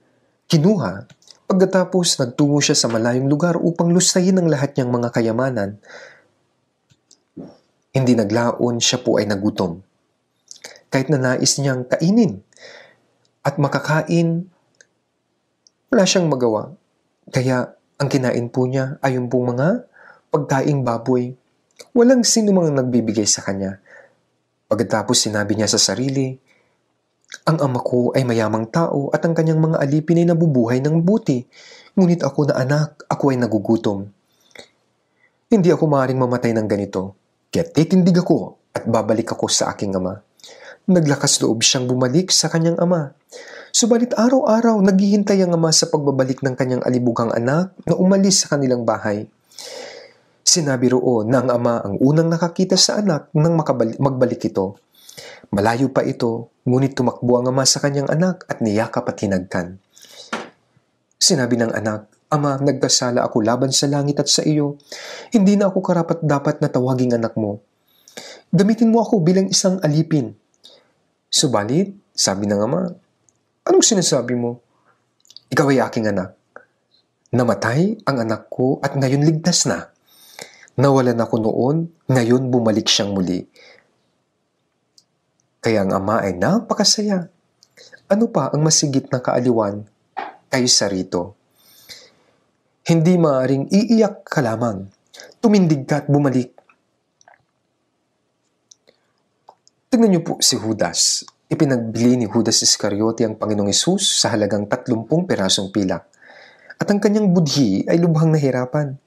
Speaker 1: kinuha Pagkatapos nagtungo siya sa malayong lugar upang lusayin ang lahat niyang mga kayamanan. Hindi naglaon siya po ay nagutom. Kahit na nais niyang kainin at makakain, wala siyang magawa. Kaya ang kinain po niya ay yung pong mga pagkaing baboy. Walang sino mang nagbibigay sa kanya. Pagkatapos sinabi niya sa sarili, ang ama ko ay mayamang tao at ang kanyang mga alipin ay nabubuhay ng buti. Ngunit ako na anak, ako ay nagugutom. Hindi ako maaaring mamatay ng ganito. Kaya titindig ako at babalik ako sa aking ama. Naglakas loob siyang bumalik sa kanyang ama. Subalit araw-araw naghihintay ang ama sa pagbabalik ng kanyang alibugang anak na umalis sa kanilang bahay. Sinabi roon na ang ama ang unang nakakita sa anak nang magbalik ito. Malayo pa ito, ngunit tumakbo ang ama sa kanyang anak at niyakap at hinagkan. Sinabi ng anak, Ama, nagkasala ako laban sa langit at sa iyo. Hindi na ako karapat dapat na tawaging anak mo. Gamitin mo ako bilang isang alipin. Subalit, sabi ng ama, Anong sinasabi mo? Ikaw ay aking anak. Namatay ang anak ko at ngayon ligtas na. Nawalan ako noon, ngayon bumalik siyang muli. Kaya ang ama ay napakasaya. Ano pa ang masigit na kaaliwan kaysa rito? Hindi maaring iiyak ka lamang. Tumindig ka at bumalik. Tingnan niyo po si Judas. Ipinagbili ni Judas Iscariote ang Panginoong Isus sa halagang 30 pirasong pilak. At ang kanyang budhi ay lubhang nahirapan.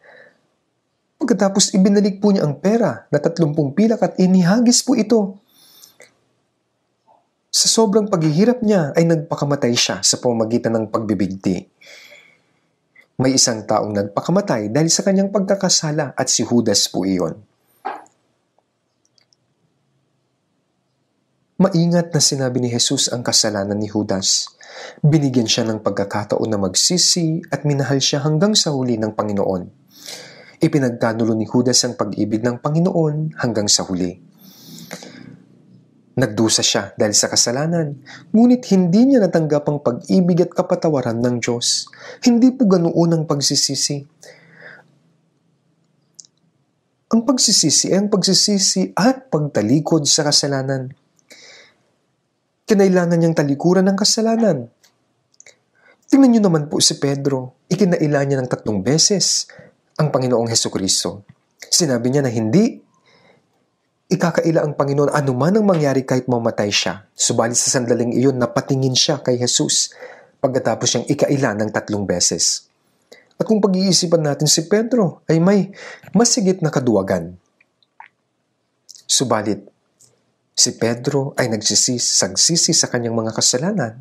Speaker 1: Pagkatapos ibinalik po niya ang pera na 30 pilak at inihagis po ito sa sobrang paghihirap niya ay nagpakamatay siya sa pamamagitan ng pagbibigti. May isang taong nagpakamatay dahil sa kanyang pagkakasala at si Judas po iyon. Maingat na sinabi ni Jesus ang kasalanan ni Judas. Binigyan siya ng pagkakataon na magsisi at minahal siya hanggang sa huli ng Panginoon. Ipinagkanulo ni Judas ang pag-ibig ng Panginoon hanggang sa huli. Nagdusa siya dahil sa kasalanan, ngunit hindi niya natanggap ang pag-ibig at kapatawaran ng Diyos. Hindi po ganoon ang pagsisisi. Ang pagsisisi ay ang pagsisisi at pagtalikod sa kasalanan. Kinailangan niyang talikuran ng kasalanan. Tingnan niyo naman po si Pedro, ikinailan niya ng tatlong beses ang Panginoong Heso Kristo. Sinabi niya na hindi, ikakaila ang Panginoon anuman ang mangyari kahit mamatay siya. Subalit sa sandaling iyon, napatingin siya kay Jesus pagkatapos siyang ikaila ng tatlong beses. At kung pag-iisipan natin si Pedro ay may masigit na kaduwagan. Subalit, si Pedro ay nagsisisi sa kanyang mga kasalanan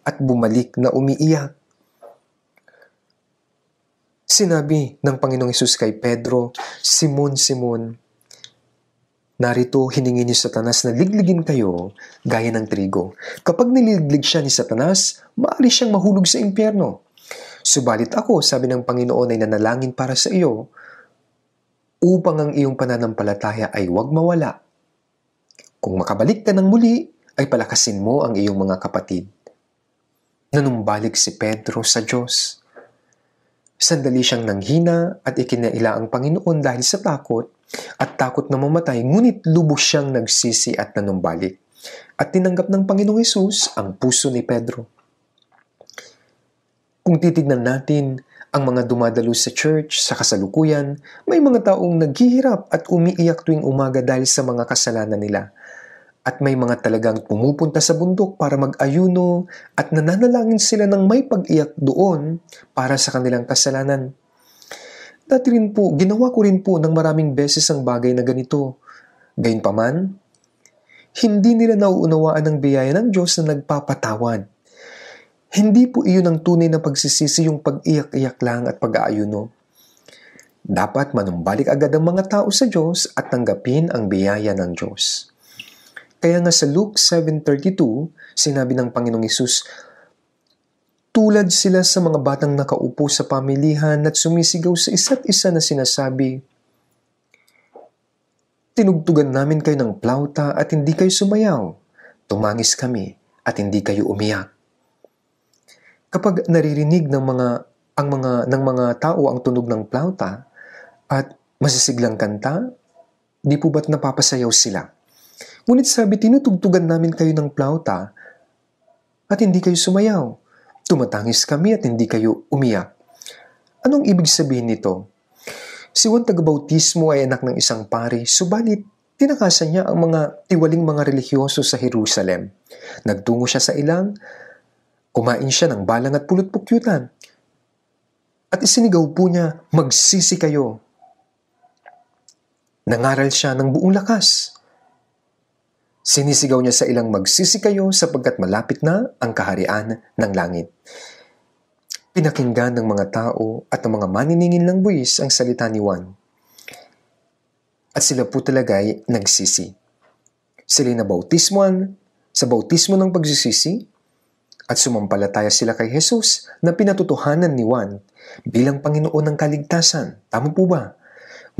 Speaker 1: at bumalik na umiiyak. Sinabi ng Panginoong Isus kay Pedro, Simon, Simon, Narito hiningi ni Satanas na ligligin kayo gaya ng trigo. Kapag niliglig siya ni Satanas, maaari siyang mahulog sa impyerno. Subalit ako, sabi ng Panginoon, ay nanalangin para sa iyo upang ang iyong pananampalataya ay huwag mawala. Kung makabalik ka ng muli, ay palakasin mo ang iyong mga kapatid. Nanumbalik si Pedro sa Diyos. Sandali siyang nanghina at ikinaila ang Panginoon dahil sa takot at takot na mamatay, ngunit lubos siyang nagsisi at nanumbalik. At tinanggap ng Panginoong Isus ang puso ni Pedro. Kung titignan natin ang mga dumadalo sa church sa kasalukuyan, may mga taong naghihirap at umiiyak tuwing umaga dahil sa mga kasalanan nila. At may mga talagang pumupunta sa bundok para mag-ayuno at nananalangin sila ng may pag-iyak doon para sa kanilang kasalanan. Dati rin po, ginawa ko rin po ng maraming beses ang bagay na ganito. Gayunpaman, hindi nila nauunawaan ang biyaya ng Diyos na nagpapatawad. Hindi po iyon ang tunay na pagsisisi yung pag-iyak-iyak lang at pag-aayuno. Dapat manumbalik agad ang mga tao sa Diyos at tanggapin ang biyaya ng Diyos. Kaya nga sa Luke 7.32, sinabi ng Panginoong Isus, tulad sila sa mga batang nakaupo sa pamilihan at sumisigaw sa isa't isa na sinasabi, Tinugtugan namin kayo ng plauta at hindi kayo sumayaw. Tumangis kami at hindi kayo umiyak. Kapag naririnig ng mga ang mga ng mga tao ang tunog ng plauta at masisiglang kanta, di po ba't napapasayaw sila? Ngunit sabi, tinutugtugan namin kayo ng plauta at hindi kayo sumayaw tumatangis kami at hindi kayo umiyak. Anong ibig sabihin nito? Si Juan Tagabautismo ay anak ng isang pari, subalit tinakasan niya ang mga tiwaling mga relihiyoso sa Jerusalem. Nagtungo siya sa ilang, kumain siya ng balang at pulot-pukyutan. At isinigaw po niya, magsisi kayo. Nangaral siya ng buong lakas. Sinisigaw niya sa ilang magsisi kayo sapagkat malapit na ang kaharian ng langit. Pinakinggan ng mga tao at ng mga maniningin ng buwis ang salita ni Juan. At sila po talaga ay nagsisi. Sila'y nabautismuan sa bautismo ng pagsisisi at sumampalataya sila kay Jesus na pinatutuhanan ni Juan bilang Panginoon ng kaligtasan. Tama po ba?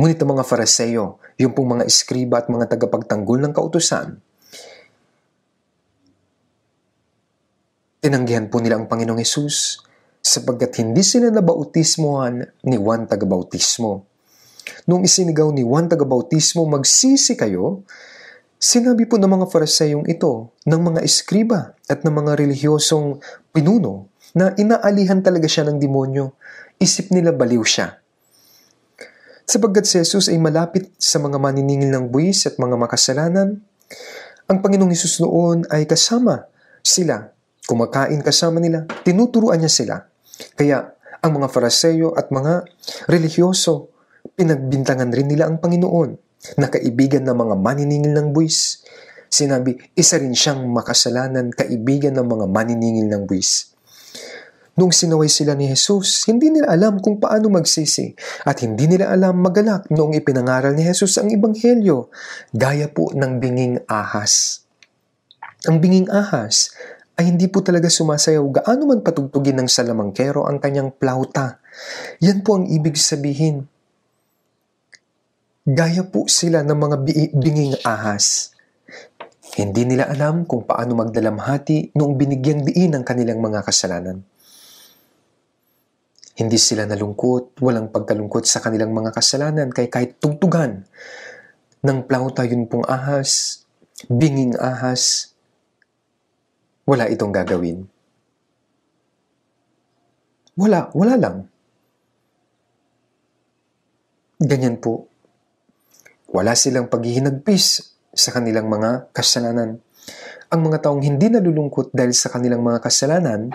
Speaker 1: Ngunit ang mga fariseyo, yung pong mga eskriba at mga tagapagtanggol ng kautusan, Tinanggihan po nila ang Panginoong Yesus sapagkat hindi sila nabautismohan ni Juan Tagabautismo. Nung isinigaw ni Juan Tagabautismo, magsisi kayo, sinabi po ng mga fariseyong ito, ng mga eskriba at ng mga relihiyosong pinuno na inaalihan talaga siya ng demonyo. Isip nila baliw siya. Sapagkat si Jesus ay malapit sa mga maniningil ng buwis at mga makasalanan, ang Panginoong Isus noon ay kasama sila Kumakain kasama nila, tinuturuan niya sila. Kaya ang mga fariseyo at mga relihiyoso, pinagbintangan rin nila ang Panginoon na kaibigan ng mga maniningil ng buwis. Sinabi, isa rin siyang makasalanan, kaibigan ng mga maniningil ng buwis. Nung sinaway sila ni Jesus, hindi nila alam kung paano magsisi at hindi nila alam magalak noong ipinangaral ni Jesus ang Ibanghelyo, gaya po ng binging ahas. Ang binging ahas ay hindi po talaga sumasayaw gaano man patugtugin ng salamangkero ang kanyang plauta. Yan po ang ibig sabihin. Gaya po sila ng mga bi- binging ahas. Hindi nila alam kung paano magdalamhati noong binigyang diin ang kanilang mga kasalanan. Hindi sila nalungkot, walang pagkalungkot sa kanilang mga kasalanan kay kahit tugtugan ng plauta yun pong ahas, binging ahas, wala itong gagawin. Wala, wala lang. Ganyan po. Wala silang paghihinagpis sa kanilang mga kasalanan. Ang mga taong hindi nalulungkot dahil sa kanilang mga kasalanan,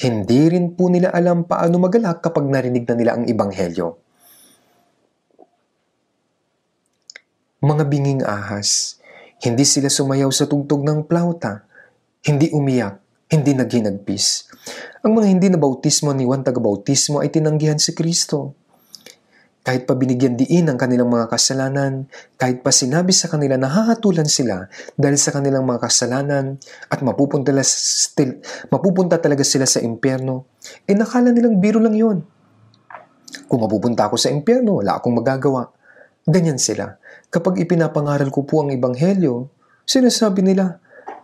Speaker 1: hindi rin po nila alam paano magalak kapag narinig na nila ang ibanghelyo. Mga binging ahas, hindi sila sumayaw sa tugtog ng plauta hindi umiyak, hindi naghinagpis. Ang mga hindi nabautismo ni Juan tagabautismo ay tinanggihan si Kristo. Kahit pa binigyan diin ang kanilang mga kasalanan, kahit pa sinabi sa kanila na hahatulan sila dahil sa kanilang mga kasalanan at mapupunta, still, mapupunta talaga sila sa impyerno, eh nakala nilang biro lang yon. Kung mapupunta ako sa impyerno, wala akong magagawa. Ganyan sila. Kapag ipinapangaral ko po ang ebanghelyo, sinasabi nila,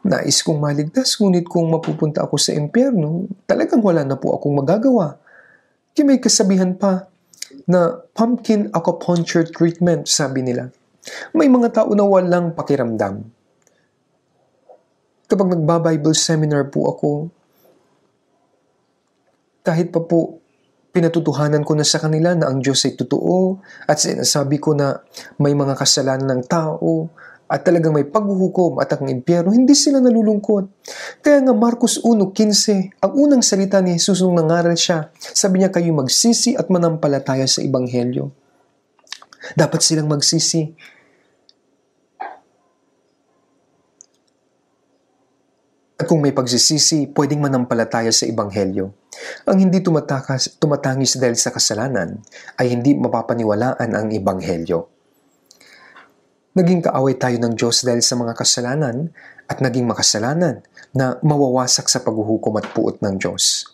Speaker 1: Nais kong maligtas, ngunit kung mapupunta ako sa impyerno, talagang wala na po akong magagawa. Kaya may kasabihan pa na pumpkin acupuncture treatment, sabi nila. May mga tao na walang pakiramdam. Kapag nagba-Bible seminar po ako, kahit pa po pinatutuhanan ko na sa kanila na ang Diyos ay totoo at sinasabi ko na may mga kasalanan ng tao at talagang may paghuhukom at ang impyerno, hindi sila nalulungkot. Kaya nga Marcos 1.15, ang unang salita ni Jesus nung nangaral siya, sabi niya kayo magsisi at manampalataya sa Ebanghelyo. Dapat silang magsisi. At kung may pagsisisi, pwedeng manampalataya sa Ebanghelyo. Ang hindi tumatakas, tumatangis dahil sa kasalanan ay hindi mapapaniwalaan ang Ebanghelyo naging kaaway tayo ng Diyos dahil sa mga kasalanan at naging makasalanan na mawawasak sa paghuhukom at puot ng Diyos.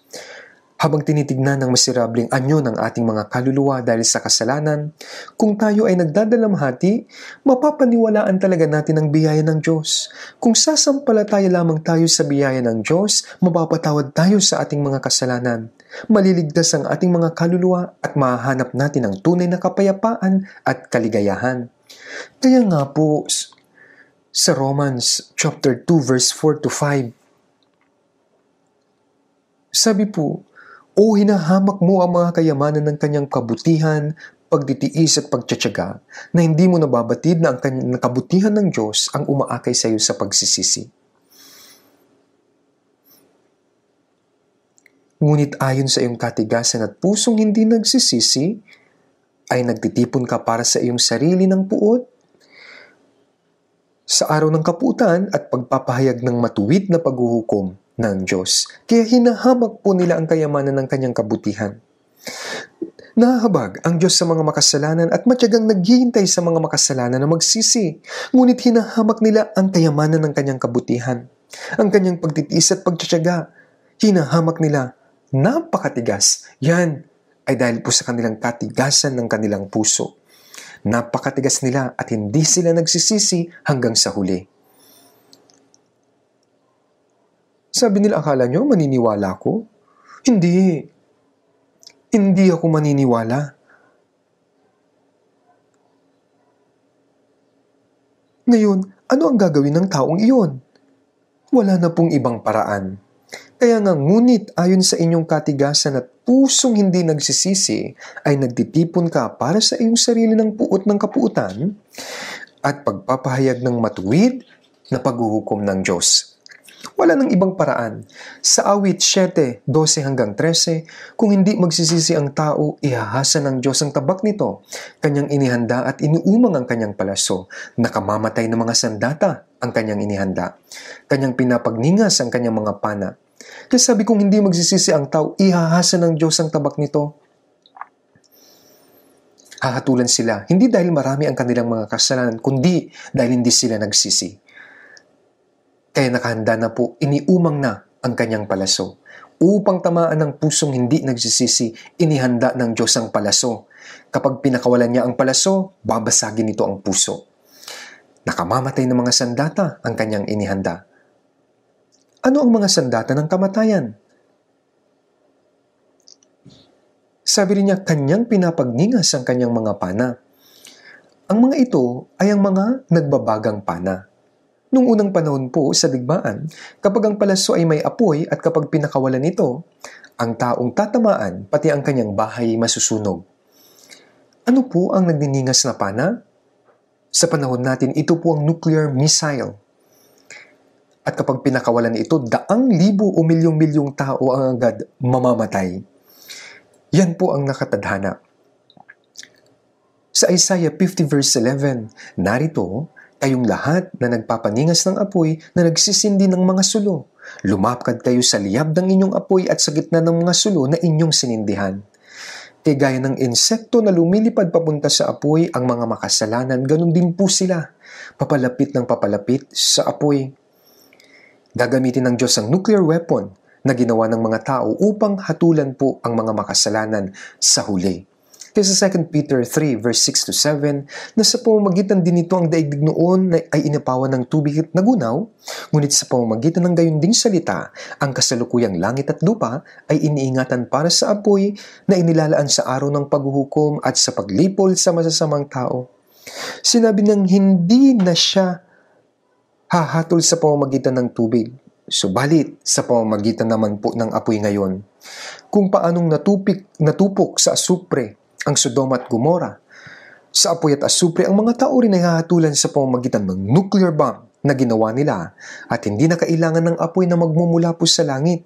Speaker 1: Habang tinitignan ng masirabling anyo ng ating mga kaluluwa dahil sa kasalanan, kung tayo ay nagdadalamhati, mapapaniwalaan talaga natin ang biyaya ng Diyos. Kung sasampalataya lamang tayo sa biyaya ng Diyos, mapapatawad tayo sa ating mga kasalanan. Maliligtas ang ating mga kaluluwa at mahanap natin ang tunay na kapayapaan at kaligayahan. Kaya nga po, sa Romans chapter 2 verse 4 to 5, sabi po, O hinahamak mo ang mga kayamanan ng kanyang kabutihan, pagditiis at pagtsatsaga, na hindi mo nababatid na ang kanyang kabutihan ng Diyos ang umaakay sa iyo sa pagsisisi. Ngunit ayon sa iyong katigasan at pusong hindi nagsisisi, ay nagtitipon ka para sa iyong sarili ng puot sa araw ng kaputan at pagpapahayag ng matuwid na paghuhukom ng Diyos. Kaya hinahabag po nila ang kayamanan ng kanyang kabutihan. Nahahabag ang Diyos sa mga makasalanan at matyagang naghihintay sa mga makasalanan na magsisi, ngunit hinahamak nila ang kayamanan ng kanyang kabutihan. Ang kanyang pagtitiis at pagtsatsaga, hinahamak nila. Napakatigas. Yan ay dahil po sa kanilang katigasan ng kanilang puso. Napakatigas nila at hindi sila nagsisisi hanggang sa huli. Sabi nila, akala nyo, maniniwala ko? Hindi. Hindi ako maniniwala. Ngayon, ano ang gagawin ng taong iyon? Wala na pong ibang paraan. Kaya nga ngunit ayon sa inyong katigasan at pusong hindi nagsisisi ay nagtitipon ka para sa iyong sarili ng puot ng kapuutan at pagpapahayag ng matuwid na paghuhukom ng Diyos. Wala nang ibang paraan. Sa awit 7, hanggang 13, kung hindi magsisisi ang tao, ihahasa ng Diyos ang tabak nito. Kanyang inihanda at inuumang ang kanyang palaso. Nakamamatay ng mga sandata ang kanyang inihanda. Kanyang pinapagningas ang kanyang mga pana. Kasi sabi kong hindi magsisisi ang tao, ihahasa ng Diyos ang tabak nito. Hahatulan sila, hindi dahil marami ang kanilang mga kasalanan, kundi dahil hindi sila nagsisi. Kaya nakahanda na po, iniumang na ang kanyang palaso. Upang tamaan ng pusong hindi nagsisisi, inihanda ng Diyos ang palaso. Kapag pinakawalan niya ang palaso, babasagin nito ang puso. Nakamamatay ng mga sandata ang kanyang inihanda. Ano ang mga sandata ng kamatayan? Sabi rin niya, kanyang pinapagningas ang kanyang mga pana. Ang mga ito ay ang mga nagbabagang pana. Nung unang panahon po sa digmaan, kapag ang palaso ay may apoy at kapag pinakawalan ito, ang taong tatamaan pati ang kanyang bahay masusunog. Ano po ang nagniningas na pana? Sa panahon natin, ito po ang nuclear missile. At kapag pinakawalan ito, daang libo o milyong-milyong tao ang agad mamamatay. Yan po ang nakatadhana. Sa Isaiah 50 verse 11, narito, kayong lahat na nagpapaningas ng apoy na nagsisindi ng mga sulo. Lumapkad kayo sa liyab ng inyong apoy at sa gitna ng mga sulo na inyong sinindihan. Kaya ng insekto na lumilipad papunta sa apoy ang mga makasalanan, ganun din po sila. Papalapit ng papalapit sa apoy. Gagamitin ng Diyos ang nuclear weapon na ginawa ng mga tao upang hatulan po ang mga makasalanan sa huli. Kaya sa 2 Peter 3 verse 6 to 7, na sa pamamagitan din nito ang daigdig noon na ay inapawan ng tubig at nagunaw, ngunit sa pamamagitan ng gayon ding salita, ang kasalukuyang langit at lupa ay iniingatan para sa apoy na inilalaan sa araw ng paghuhukom at sa paglipol sa masasamang tao. Sinabi ng hindi na siya hahatol sa pamamagitan ng tubig. Subalit, sa pamamagitan naman po ng apoy ngayon, kung paanong natupik, natupok sa asupre ang Sodom at Gomora, sa apoy at asupre ang mga tao rin ay hahatulan sa pamamagitan ng nuclear bomb na ginawa nila at hindi na kailangan ng apoy na magmumula po sa langit.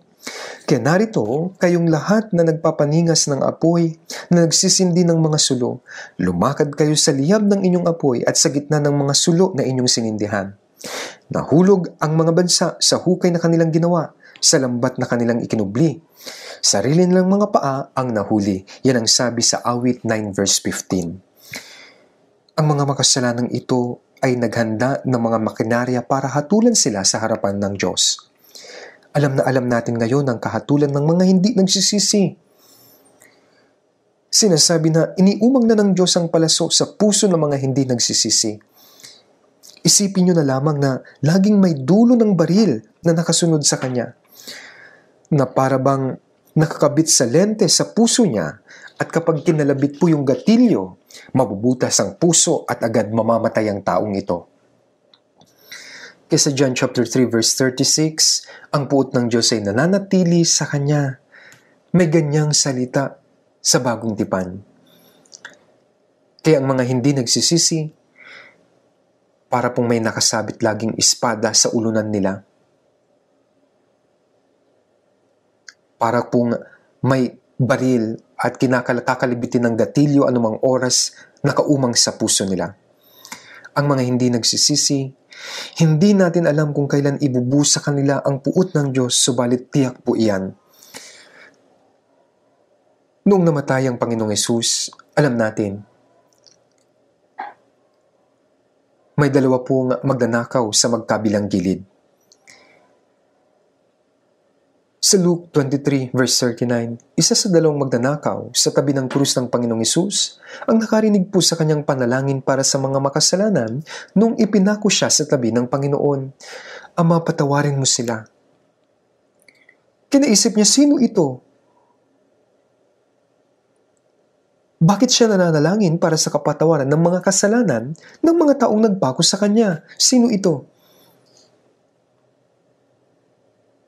Speaker 1: Kaya narito, kayong lahat na nagpapaningas ng apoy, na nagsisindi ng mga sulo, lumakad kayo sa liyab ng inyong apoy at sa gitna ng mga sulo na inyong sinindihan. Nahulog ang mga bansa sa hukay na kanilang ginawa, sa lambat na kanilang ikinubli. Sarili nilang mga paa ang nahuli. Yan ang sabi sa awit 9 verse 15. Ang mga makasalanang ito ay naghanda ng mga makinarya para hatulan sila sa harapan ng Diyos. Alam na alam natin ngayon ang kahatulan ng mga hindi nagsisisi. Sinasabi na iniumang na ng Diyos ang palaso sa puso ng mga hindi nagsisisi Isipin nyo na lamang na laging may dulo ng baril na nakasunod sa kanya. Na para bang nakakabit sa lente sa puso niya at kapag kinalabit po yung gatilyo, mabubutas ang puso at agad mamamatay ang taong ito. Kesa John chapter 3 verse 36, ang puot ng Diyos ay nananatili sa kanya. May ganyang salita sa bagong tipan. Kaya ang mga hindi nagsisisi, para pong may nakasabit laging espada sa ulunan nila. Para pong may baril at kinakakalibitin ng gatilyo anumang oras nakaumang sa puso nila. Ang mga hindi nagsisisi, hindi natin alam kung kailan ibubuhos sa kanila ang puot ng Diyos, subalit tiyak po iyan. Noong namatay ang Panginoong Yesus, alam natin may dalawa pong magnanakaw sa magkabilang gilid. Sa Luke 23 verse 39, isa sa dalawang magnanakaw sa tabi ng krus ng Panginoong Isus ang nakarinig po sa kanyang panalangin para sa mga makasalanan nung ipinako siya sa tabi ng Panginoon. Ama, patawarin mo sila. Kinaisip niya, sino ito Bakit siya nananalangin para sa kapatawaran ng mga kasalanan ng mga taong nagpako sa kanya? Sino ito?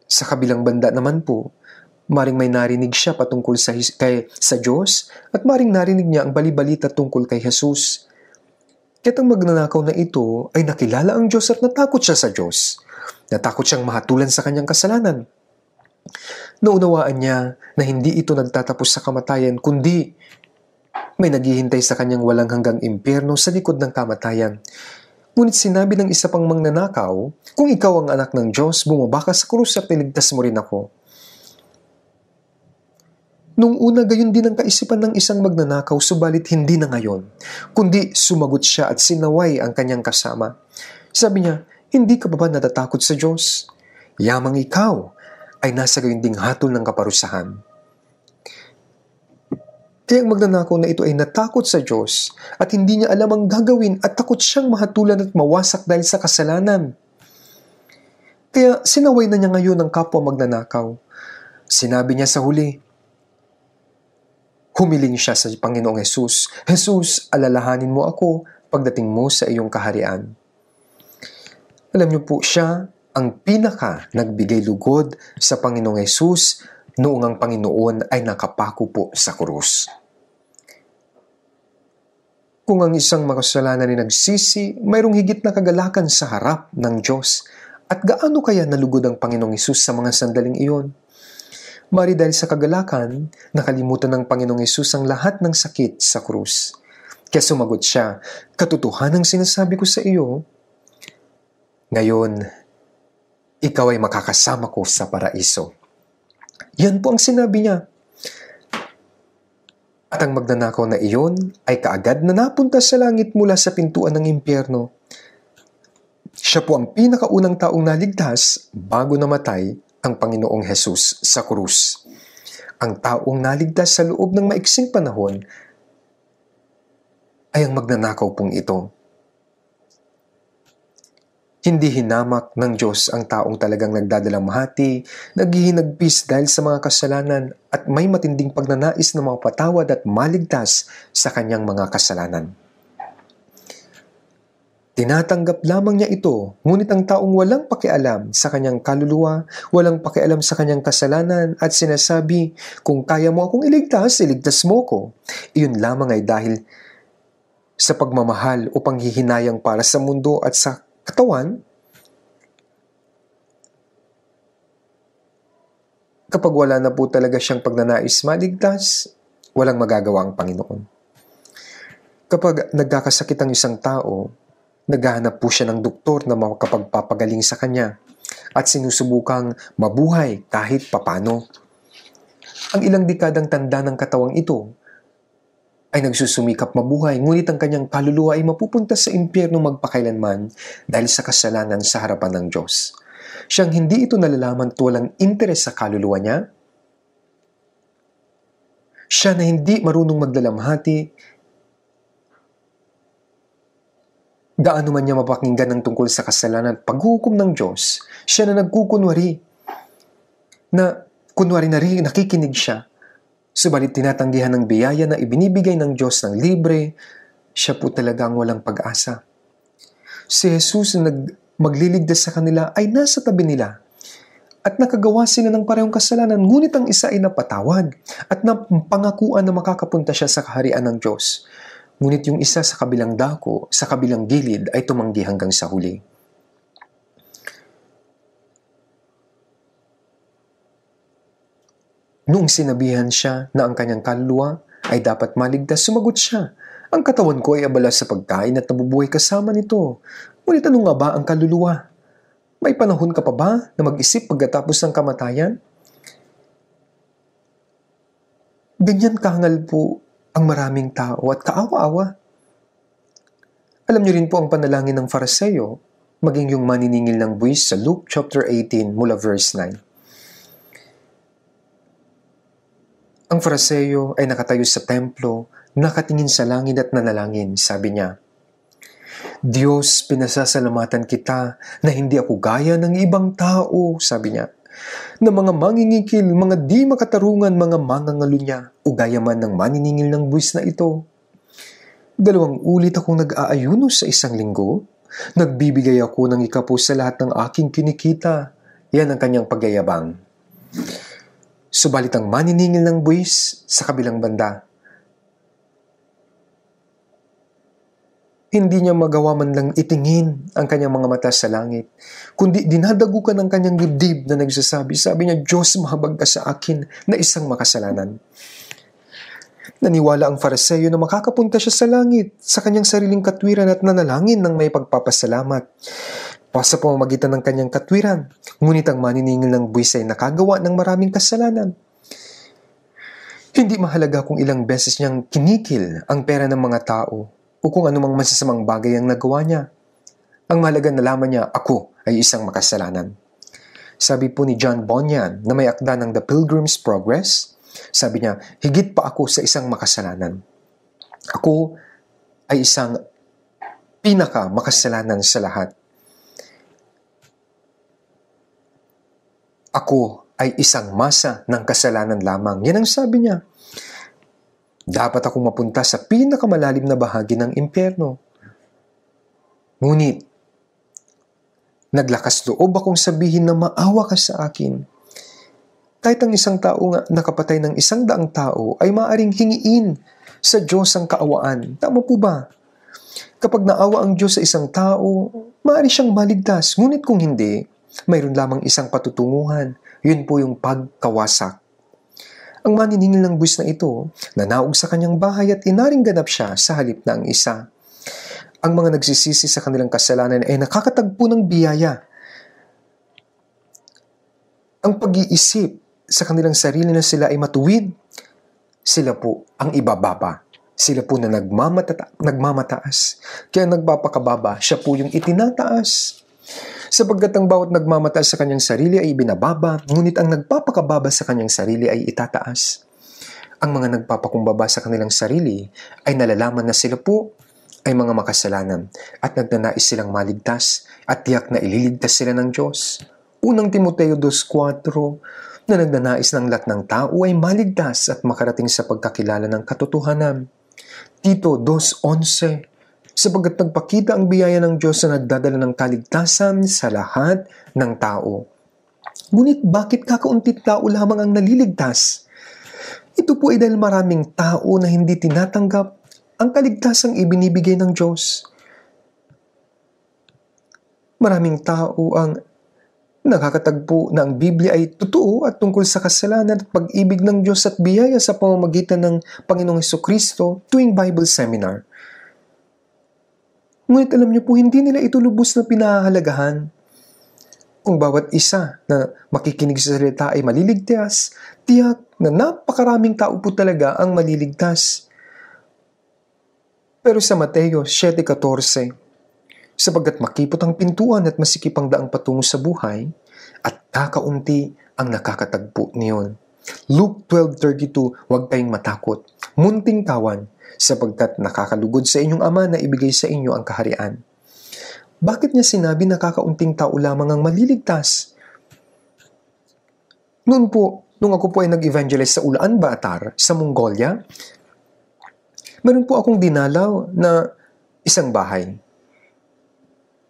Speaker 1: Sa kabilang banda naman po, maring may narinig siya patungkol sa, kay, sa Diyos at maring narinig niya ang balibalita tungkol kay Jesus. Kaya't ang magnanakaw na ito ay nakilala ang Diyos at natakot siya sa Diyos. Natakot siyang mahatulan sa kanyang kasalanan. Naunawaan niya na hindi ito nagtatapos sa kamatayan kundi may naghihintay sa kanyang walang hanggang impyerno sa likod ng kamatayan. Ngunit sinabi ng isa pang mangnanakaw, Kung ikaw ang anak ng Diyos, bumaba ka sa krus at niligtas mo rin ako. Nung una, gayon din ang kaisipan ng isang magnanakaw, subalit hindi na ngayon. Kundi sumagot siya at sinaway ang kanyang kasama. Sabi niya, hindi ka ba ba natatakot sa Diyos? Yamang ikaw ay nasa gayong ding hatol ng kaparusahan. Kaya ang magnanakaw na ito ay natakot sa Diyos at hindi niya alam ang gagawin at takot siyang mahatulan at mawasak dahil sa kasalanan. Kaya sinaway na niya ngayon ang kapwa magnanakaw. Sinabi niya sa huli, Humiling siya sa Panginoong Hesus, Jesus, alalahanin mo ako pagdating mo sa iyong kaharian. Alam niyo po siya, ang pinaka nagbigay lugod sa Panginoong Yesus noong ang Panginoon ay nakapako po sa krus. Kung ang isang makasalanan ay nagsisi, mayroong higit na kagalakan sa harap ng Diyos at gaano kaya nalugod ang Panginoong Isus sa mga sandaling iyon? Mari dahil sa kagalakan, nakalimutan ng Panginoong Isus ang lahat ng sakit sa krus. Kaya sumagot siya, Katotohanan sinasabi ko sa iyo, Ngayon, ikaw ay makakasama ko sa paraiso. Yan po ang sinabi niya. At ang magnanakaw na iyon ay kaagad na napunta sa langit mula sa pintuan ng impyerno. Siya po ang pinakaunang taong naligtas bago namatay ang Panginoong Hesus sa krus. Ang taong naligtas sa loob ng maiksing panahon ay ang magnanakaw pong ito. Hindi hinamak ng Diyos ang taong talagang nagdadalamhati, naghihinagpis dahil sa mga kasalanan at may matinding pagnanais na mapatawad at maligtas sa kanyang mga kasalanan. Tinatanggap lamang niya ito, ngunit ang taong walang pakialam sa kanyang kaluluwa, walang pakialam sa kanyang kasalanan at sinasabi, kung kaya mo akong iligtas, iligtas mo ko. Iyon lamang ay dahil sa pagmamahal o panghihinayang para sa mundo at sa katawan, kapag wala na po talaga siyang pagnanais maligtas, walang magagawa ang Panginoon. Kapag nagkakasakit ang isang tao, naghahanap po siya ng doktor na makapagpapagaling sa kanya at sinusubukang mabuhay kahit papano. Ang ilang dekadang tanda ng katawang ito ay nagsusumikap mabuhay, ngunit ang kanyang kaluluwa ay mapupunta sa impyerno magpakailanman dahil sa kasalanan sa harapan ng Diyos. Siyang hindi ito nalalaman at walang interes sa kaluluwa niya, siya na hindi marunong magdalamhati, gaano man niya mapakinggan ng tungkol sa kasalanan at paghukom ng Diyos, siya na nagkukunwari na kunwari na rin nakikinig siya Subalit tinatanggihan ng biyaya na ibinibigay ng Diyos ng libre, siya po talaga ang walang pag-asa. Si Jesus na magliligtas sa kanila ay nasa tabi nila at nakagawa sila ng parehong kasalanan, ngunit ang isa ay napatawad at napangakuan na makakapunta siya sa kaharian ng Diyos. Ngunit yung isa sa kabilang dako, sa kabilang gilid ay tumanggi hanggang sa huli. Nung sinabihan siya na ang kanyang kaluluwa ay dapat maligtas, sumagot siya. Ang katawan ko ay abala sa pagkain at nabubuhay kasama nito. Ngunit ano nga ba ang kaluluwa? May panahon ka pa ba na mag-isip pagkatapos ng kamatayan? Ganyan kangal po ang maraming tao at kaawa-awa. Alam niyo rin po ang panalangin ng Fariseo, maging yung maniningil ng buwis sa Luke chapter 18 mula verse 9. Ang fariseyo ay nakatayo sa templo, nakatingin sa langit at nanalangin. Sabi niya, Diyos, pinasasalamatan kita na hindi ako gaya ng ibang tao, sabi niya, na mga mangingikil, mga di makatarungan, mga mangangalo niya, o gaya man ng maniningil ng buwis na ito. Dalawang ulit akong nag-aayuno sa isang linggo, nagbibigay ako ng ikapo sa lahat ng aking kinikita. Yan ang kanyang pagyayabang. Subalit ang maniningil ng buwis sa kabilang banda. Hindi niya magawa man lang itingin ang kanyang mga mata sa langit, kundi dinadagukan ng kanyang dibdib na nagsasabi, sabi niya, Diyos, mahabag ka sa akin na isang makasalanan. Naniwala ang fariseyo na makakapunta siya sa langit sa kanyang sariling katwiran at nanalangin ng may pagpapasalamat pa sa pamamagitan ng kanyang katwiran. Ngunit ang maniningil ng buwis ay nakagawa ng maraming kasalanan. Hindi mahalaga kung ilang beses niyang kinikil ang pera ng mga tao o kung anumang masasamang bagay ang nagawa niya. Ang mahalaga na laman niya, ako ay isang makasalanan. Sabi po ni John Bunyan na may akda ng The Pilgrim's Progress, sabi niya, higit pa ako sa isang makasalanan. Ako ay isang pinaka makasalanan sa lahat. Ako ay isang masa ng kasalanan lamang. Yan ang sabi niya. Dapat ako mapunta sa pinakamalalim na bahagi ng impyerno. Ngunit, naglakas loob akong sabihin na maawa ka sa akin. Kahit ang isang tao nga nakapatay ng isang daang tao ay maaring hingiin sa Diyos ang kaawaan. Tama po ba? Kapag naawa ang Diyos sa isang tao, maaari siyang maligtas. Ngunit kung hindi, mayroon lamang isang patutunguhan, yun po yung pagkawasak. Ang maniningil ng buwis na ito, nanaog sa kanyang bahay at inaring ganap siya sa halip na ang isa. Ang mga nagsisisi sa kanilang kasalanan ay nakakatagpo ng biyaya. Ang pag-iisip sa kanilang sarili na sila ay matuwid, sila po ang ibababa sila po na nagmamata, nagmamataas. Kaya nagpapakababa, siya po yung itinataas sapagkat ang bawat nagmamatal sa kanyang sarili ay binababa, ngunit ang nagpapakababa sa kanyang sarili ay itataas. Ang mga nagpapakumbaba sa kanilang sarili ay nalalaman na sila po ay mga makasalanan at nagnanais silang maligtas at tiyak na ililigtas sila ng Diyos. Unang Timoteo 2.4 na nagnanais ng lahat ng tao ay maligtas at makarating sa pagkakilala ng katotohanan. Tito 2.11 sapagkat nagpakita ang biyaya ng Diyos na nagdadala ng kaligtasan sa lahat ng tao. Ngunit bakit kakauntit tao lamang ang naliligtas? Ito po ay dahil maraming tao na hindi tinatanggap ang kaligtasang ibinibigay ng Diyos. Maraming tao ang nakakatagpo na ang Biblia ay totoo at tungkol sa kasalanan at pag-ibig ng Diyos at biyaya sa pamamagitan ng Panginoong Kristo tuwing Bible Seminar. Ngunit alam niyo po, hindi nila ito lubos na pinahahalagahan. Kung bawat isa na makikinig sa salita ay maliligtas, tiyak na napakaraming tao po talaga ang maliligtas. Pero sa Mateo 7.14, sapagkat makipot ang pintuan at masikip ang daang patungo sa buhay, at kakaunti ang nakakatagpo niyon. Luke 12.32, huwag kayong matakot. Munting tawan, sapagkat nakakalugod sa inyong ama na ibigay sa inyo ang kaharian. Bakit niya sinabi na kakaunting tao lamang ang maliligtas? Noon po, nung ako po ay nag-evangelize sa Ulaan Batar, sa Mongolia, meron po akong dinalaw na isang bahay.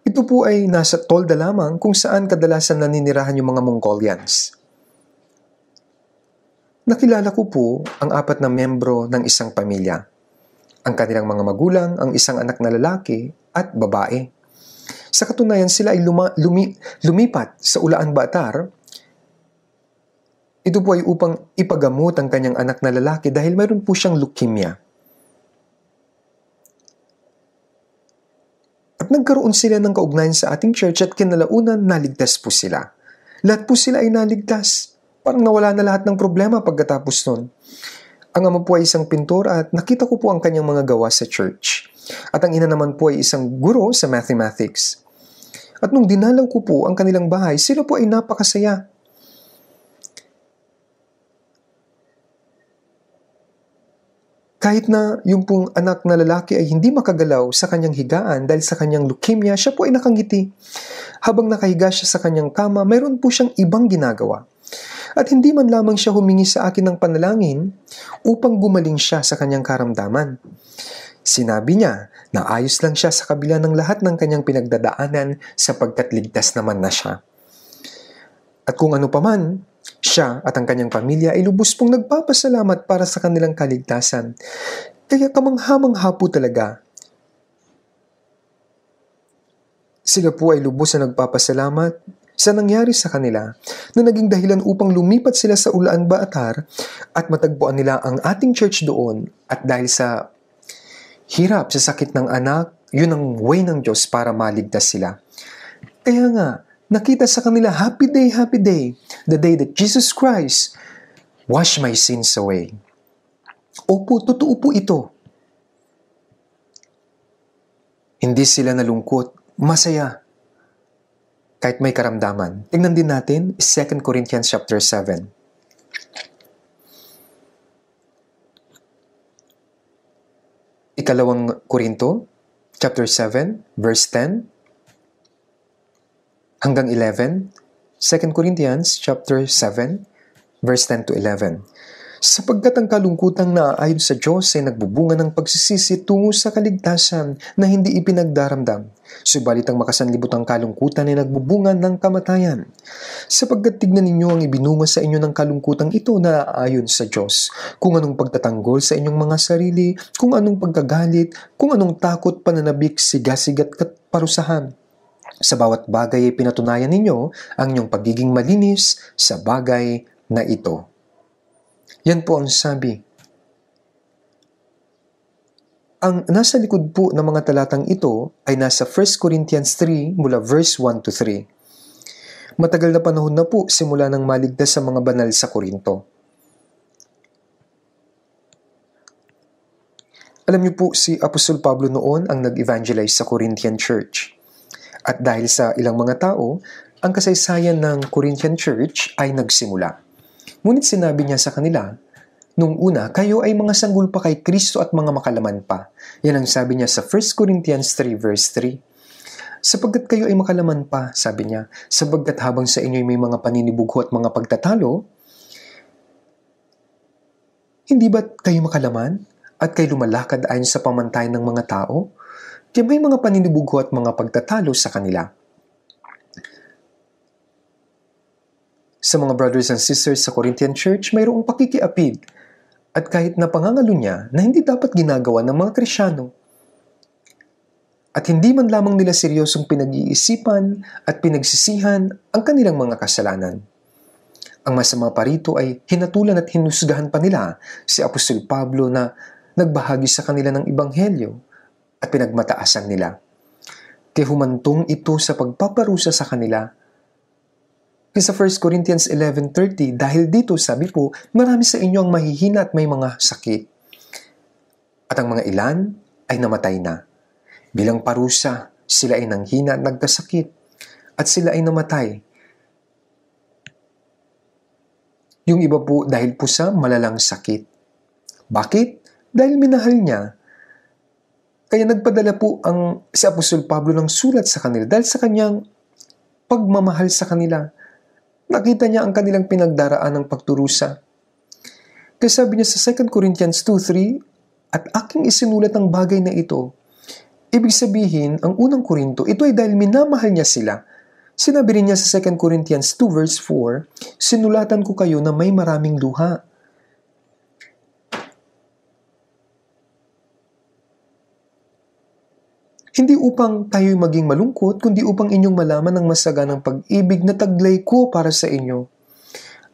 Speaker 1: Ito po ay nasa tolda lamang kung saan kadalasan naninirahan yung mga Mongolians. Nakilala ko po ang apat na membro ng isang pamilya ang kanilang mga magulang, ang isang anak na lalaki at babae. Sa katunayan, sila ay luma, lumi, lumipat sa Ulaan Batar. Ito po ay upang ipagamot ang kanyang anak na lalaki dahil mayroon po siyang leukemia. At nagkaroon sila ng kaugnayan sa ating church at kinalaunan naligtas po sila. Lahat po sila ay naligtas. Parang nawala na lahat ng problema pagkatapos nun. Ang ama po ay isang pintor at nakita ko po ang kanyang mga gawa sa church. At ang ina naman po ay isang guro sa mathematics. At nung dinalaw ko po ang kanilang bahay, sila po ay napakasaya. Kahit na yung pong anak na lalaki ay hindi makagalaw sa kanyang higaan dahil sa kanyang leukemia, siya po ay nakangiti. Habang nakahiga siya sa kanyang kama, mayroon po siyang ibang ginagawa at hindi man lamang siya humingi sa akin ng panalangin upang gumaling siya sa kanyang karamdaman. Sinabi niya na ayos lang siya sa kabila ng lahat ng kanyang pinagdadaanan sapagkat ligtas naman na siya. At kung ano paman, siya at ang kanyang pamilya ay lubos pong nagpapasalamat para sa kanilang kaligtasan. Kaya kamanghamangha po talaga sila po ay lubos na nagpapasalamat sa nangyari sa kanila na naging dahilan upang lumipat sila sa Ulaan Baatar at matagpuan nila ang ating church doon at dahil sa hirap sa sakit ng anak, yun ang way ng Diyos para maligtas sila. Kaya nga, nakita sa kanila, happy day, happy day, the day that Jesus Christ wash my sins away. Opo, totoo po ito. Hindi sila nalungkot, masaya kahit may karamdaman. Tingnan din natin 2 Corinthians chapter 7. Ikalawang Korinto, chapter 7, verse 10 hanggang 11. 2 Corinthians chapter 7, verse 10 to 11 sapagkat ang kalungkutang naaayon sa Diyos ay nagbubunga ng pagsisisi tungo sa kaligtasan na hindi ipinagdaramdam. Subalit ang makasanlibutang kalungkutan ay nagbubunga ng kamatayan. Sapagkat tignan ninyo ang ibinunga sa inyo ng kalungkutang ito na ayon sa Diyos, kung anong pagtatanggol sa inyong mga sarili, kung anong pagkagalit, kung anong takot, pananabik, sigasigat at parusahan. Sa bawat bagay ay pinatunayan ninyo ang inyong pagiging malinis sa bagay na ito. Yan po ang sabi. Ang nasa likod po ng mga talatang ito ay nasa 1 Corinthians 3 mula verse 1 to 3. Matagal na panahon na po simula ng maligtas sa mga banal sa Korinto. Alam niyo po si Apostol Pablo noon ang nag-evangelize sa Corinthian Church. At dahil sa ilang mga tao, ang kasaysayan ng Corinthian Church ay nagsimula. Ngunit sinabi niya sa kanila, Nung una, kayo ay mga sanggol pa kay Kristo at mga makalaman pa. Yan ang sabi niya sa 1 Corinthians 3 verse 3. Sapagkat kayo ay makalaman pa, sabi niya, sapagkat habang sa inyo'y may mga paninibugho at mga pagtatalo, hindi ba kayo makalaman at kayo lumalakad ayon sa pamantayan ng mga tao? Di may mga paninibugho at mga pagtatalo sa kanila. Sa mga brothers and sisters sa Corinthian Church, mayroong pakikiapid at kahit na pangangalo niya na hindi dapat ginagawa ng mga Krisyano. At hindi man lamang nila seryosong pinag-iisipan at pinagsisihan ang kanilang mga kasalanan. Ang masama pa rito ay hinatulan at hinusgahan pa nila si Apostol Pablo na nagbahagi sa kanila ng ibanghelyo at pinagmataasan nila. Kaya humantong ito sa pagpaparusa sa kanila sa 1 Corinthians 11.30 dahil dito sabi po, marami sa inyo ang mahihina at may mga sakit. At ang mga ilan ay namatay na. Bilang parusa, sila ay nanghina at nagkasakit at sila ay namatay. Yung iba po dahil po sa malalang sakit. Bakit? Dahil minahal niya kaya nagpadala po ang si Apostol Pablo ng sulat sa kanila dahil sa kanyang pagmamahal sa kanila nakita niya ang kanilang pinagdaraan ng pagturusa. Kaya sabi niya sa 2 Corinthians 2.3, At aking isinulat ang bagay na ito. Ibig sabihin, ang unang Korinto, ito ay dahil minamahal niya sila. Sinabi rin niya sa 2 Corinthians 2 verse 4, Sinulatan ko kayo na may maraming luha. Hindi upang tayo'y maging malungkot, kundi upang inyong malaman ang masaganang pag-ibig na taglay ko para sa inyo.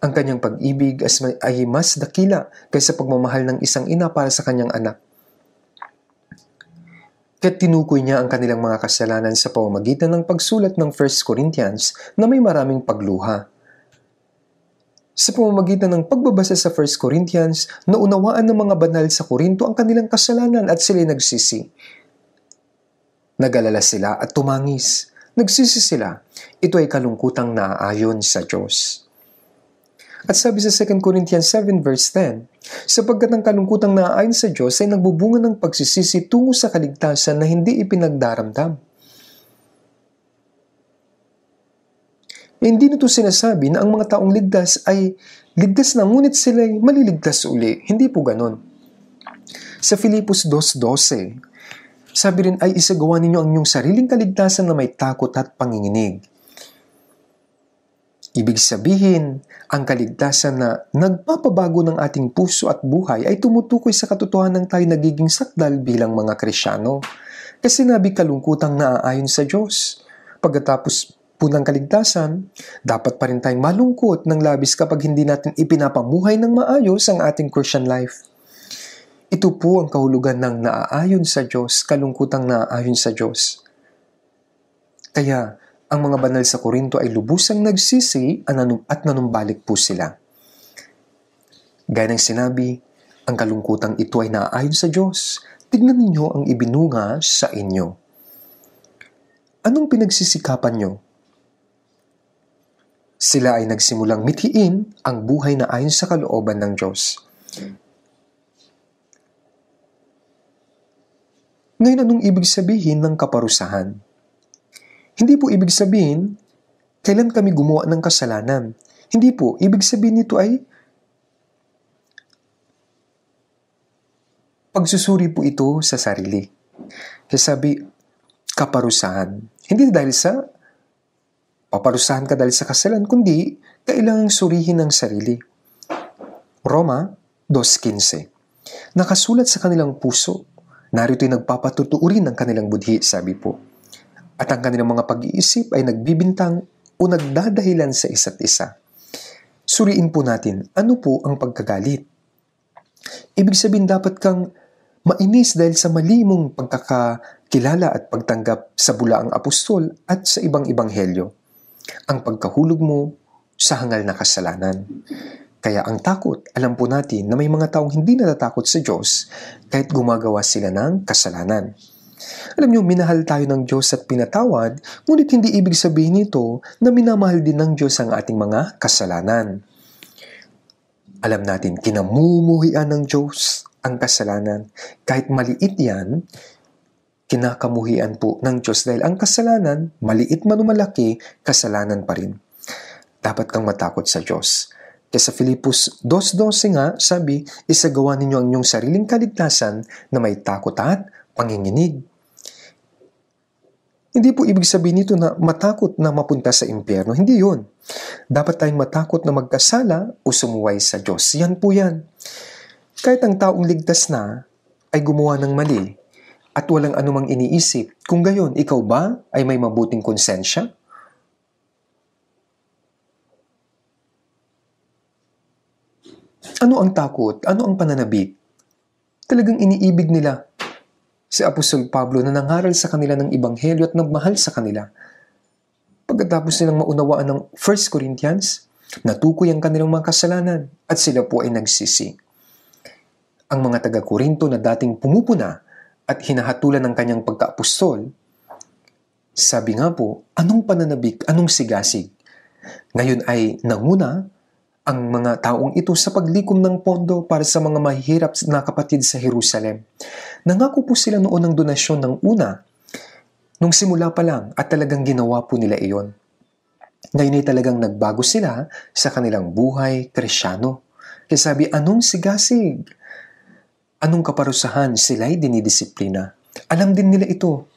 Speaker 1: Ang kanyang pag-ibig ay mas dakila kaysa pagmamahal ng isang ina para sa kanyang anak. Kaya't tinukoy niya ang kanilang mga kasalanan sa pamamagitan ng pagsulat ng 1 Corinthians na may maraming pagluha. Sa pamamagitan ng pagbabasa sa 1 Corinthians, naunawaan ng mga banal sa Korinto ang kanilang kasalanan at sila'y nagsisi. Nagalala sila at tumangis. Nagsisi sila. Ito ay kalungkutang naaayon sa Diyos. At sabi sa 2 Corinthians 7 verse 10, sapagkat ang kalungkutang naaayon sa Diyos ay nagbubunga ng pagsisisi tungo sa kaligtasan na hindi ipinagdaramdam. E hindi nito sinasabi na ang mga taong ligtas ay ligtas na ngunit sila'y maliligtas uli. Hindi po ganon. Sa Filipos 2.12, sabi rin ay isagawa ninyo ang inyong sariling kaligtasan na may takot at panginginig. Ibig sabihin, ang kaligtasan na nagpapabago ng ating puso at buhay ay tumutukoy sa katotohanan tayo nagiging sakdal bilang mga Krisyano. Kasi nabi kalungkutang naaayon sa Diyos. Pagkatapos po ng kaligtasan, dapat pa rin tayong malungkot ng labis kapag hindi natin ipinapamuhay ng maayos ang ating Christian life. Ito po ang kahulugan ng naaayon sa Diyos, kalungkutang naaayon sa Diyos. Kaya, ang mga banal sa Korinto ay lubusang nagsisi at nanumbalik po sila. Gaya ng sinabi, ang kalungkutang ito ay naaayon sa Diyos. Tignan ninyo ang ibinunga sa inyo. Anong pinagsisikapan nyo? Sila ay nagsimulang mithiin ang buhay na ayon sa kalooban ng Diyos. Ngayon, anong ibig sabihin ng kaparusahan? Hindi po ibig sabihin, kailan kami gumawa ng kasalanan. Hindi po, ibig sabihin nito ay pagsusuri po ito sa sarili. Kaya sabi, kaparusahan. Hindi dahil sa paparusahan ka dahil sa kasalanan, kundi kailangang surihin ang sarili. Roma 2.15 Nakasulat sa kanilang puso Narito'y nagpapatutuo rin ang kanilang budhi, sabi po. At ang kanilang mga pag-iisip ay nagbibintang o nagdadahilan sa isa't isa. Suriin po natin, ano po ang pagkagalit? Ibig sabihin dapat kang mainis dahil sa mali mong pagkakakilala at pagtanggap sa bulaang apostol at sa ibang ibanghelyo. Ang pagkahulog mo sa hangal na kasalanan. Kaya ang takot, alam po natin na may mga taong hindi natatakot sa Diyos kahit gumagawa sila ng kasalanan. Alam niyo, minahal tayo ng Diyos at pinatawad, ngunit hindi ibig sabihin nito na minamahal din ng Diyos ang ating mga kasalanan. Alam natin, kinamumuhian ng Diyos ang kasalanan. Kahit maliit yan, kinakamuhian po ng Diyos dahil ang kasalanan, maliit man o malaki, kasalanan pa rin. Dapat kang matakot sa Diyos kaya sa Filipos 2.12 nga, sabi, isagawa ninyo ang inyong sariling kaligtasan na may takot at panginginig. Hindi po ibig sabihin nito na matakot na mapunta sa impyerno. Hindi yon. Dapat tayong matakot na magkasala o sumuway sa Diyos. Yan po yan. Kahit ang taong ligtas na ay gumawa ng mali at walang anumang iniisip, kung gayon, ikaw ba ay may mabuting konsensya? Ano ang takot? Ano ang pananabik? Talagang iniibig nila si Apostol Pablo na nangaral sa kanila ng Ibanghelyo at nagmahal sa kanila. Pagkatapos nilang maunawaan ng 1 Corinthians, natukoy ang kanilang mga kasalanan at sila po ay nagsisi. Ang mga taga-Korinto na dating pumupuna at hinahatulan ng kanyang pagka-apostol, sabi nga po, anong pananabik, anong sigasig? Ngayon ay nanguna ang mga taong ito sa paglikom ng pondo para sa mga mahihirap na kapatid sa Jerusalem. Nangako po sila noon ng donasyon ng una, nung simula pa lang at talagang ginawa po nila iyon. Ngayon ay talagang nagbago sila sa kanilang buhay kresyano. Kaya sabi, anong sigasig? Anong kaparusahan? Sila'y dinidisiplina. Alam din nila ito.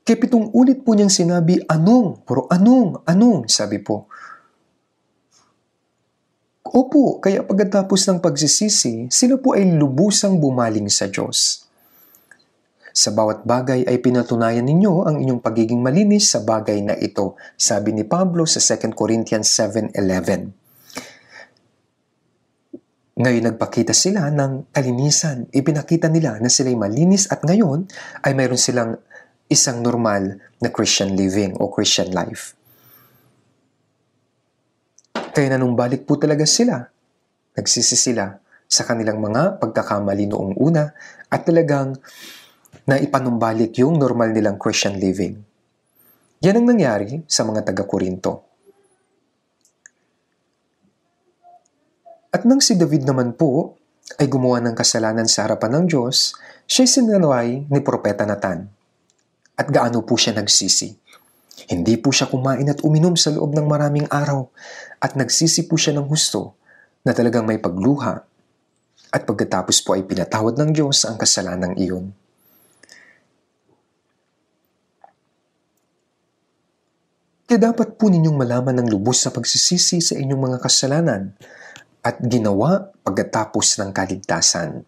Speaker 1: Kaya pitong ulit po niyang sinabi, anong, pero anong, anong, sabi po. Opo, kaya pagkatapos ng pagsisisi, sila po ay lubusang bumaling sa Diyos. Sa bawat bagay ay pinatunayan ninyo ang inyong pagiging malinis sa bagay na ito, sabi ni Pablo sa 2 Corinthians 7.11. Ngayon nagpakita sila ng kalinisan. Ipinakita nila na sila'y malinis at ngayon ay mayroon silang isang normal na Christian living o Christian life. Kaya nanumbalik po talaga sila. Nagsisi sila sa kanilang mga pagkakamali noong una at talagang naipanumbalik yung normal nilang Christian living. Yan ang nangyari sa mga taga-Korinto. At nang si David naman po ay gumawa ng kasalanan sa harapan ng Diyos, siya'y sinanaway ni Propeta Nathan. At gaano po siya nagsisi? Hindi po siya kumain at uminom sa loob ng maraming araw at nagsisi po siya ng husto na talagang may pagluha at pagkatapos po ay pinatawad ng Diyos ang kasalanang iyon. Kaya dapat po ninyong malaman ng lubos sa pagsisisi sa inyong mga kasalanan at ginawa pagkatapos ng kaligtasan.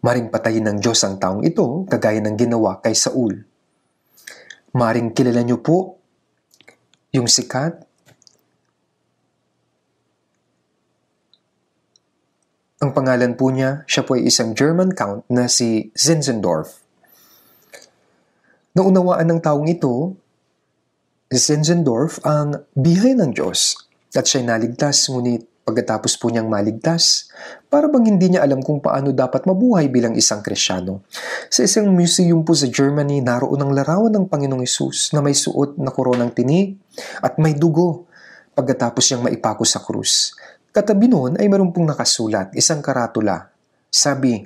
Speaker 1: Maring patayin ng Diyos ang taong ito kagaya ng ginawa kay Saul Maring kilala nyo po yung sikat, Ang pangalan po niya, siya po ay isang German count na si Zinzendorf. Naunawaan ng taong ito, Zinzendorf ang bihay ng Diyos at siya naligtas ngunit Pagkatapos po niyang maligtas, para bang hindi niya alam kung paano dapat mabuhay bilang isang krisyano. Sa isang museum po sa Germany, naroon ang larawan ng Panginoong Isus na may suot na koronang tini at may dugo pagkatapos niyang maipako sa krus. Katabi noon ay meron pong nakasulat, isang karatula. Sabi,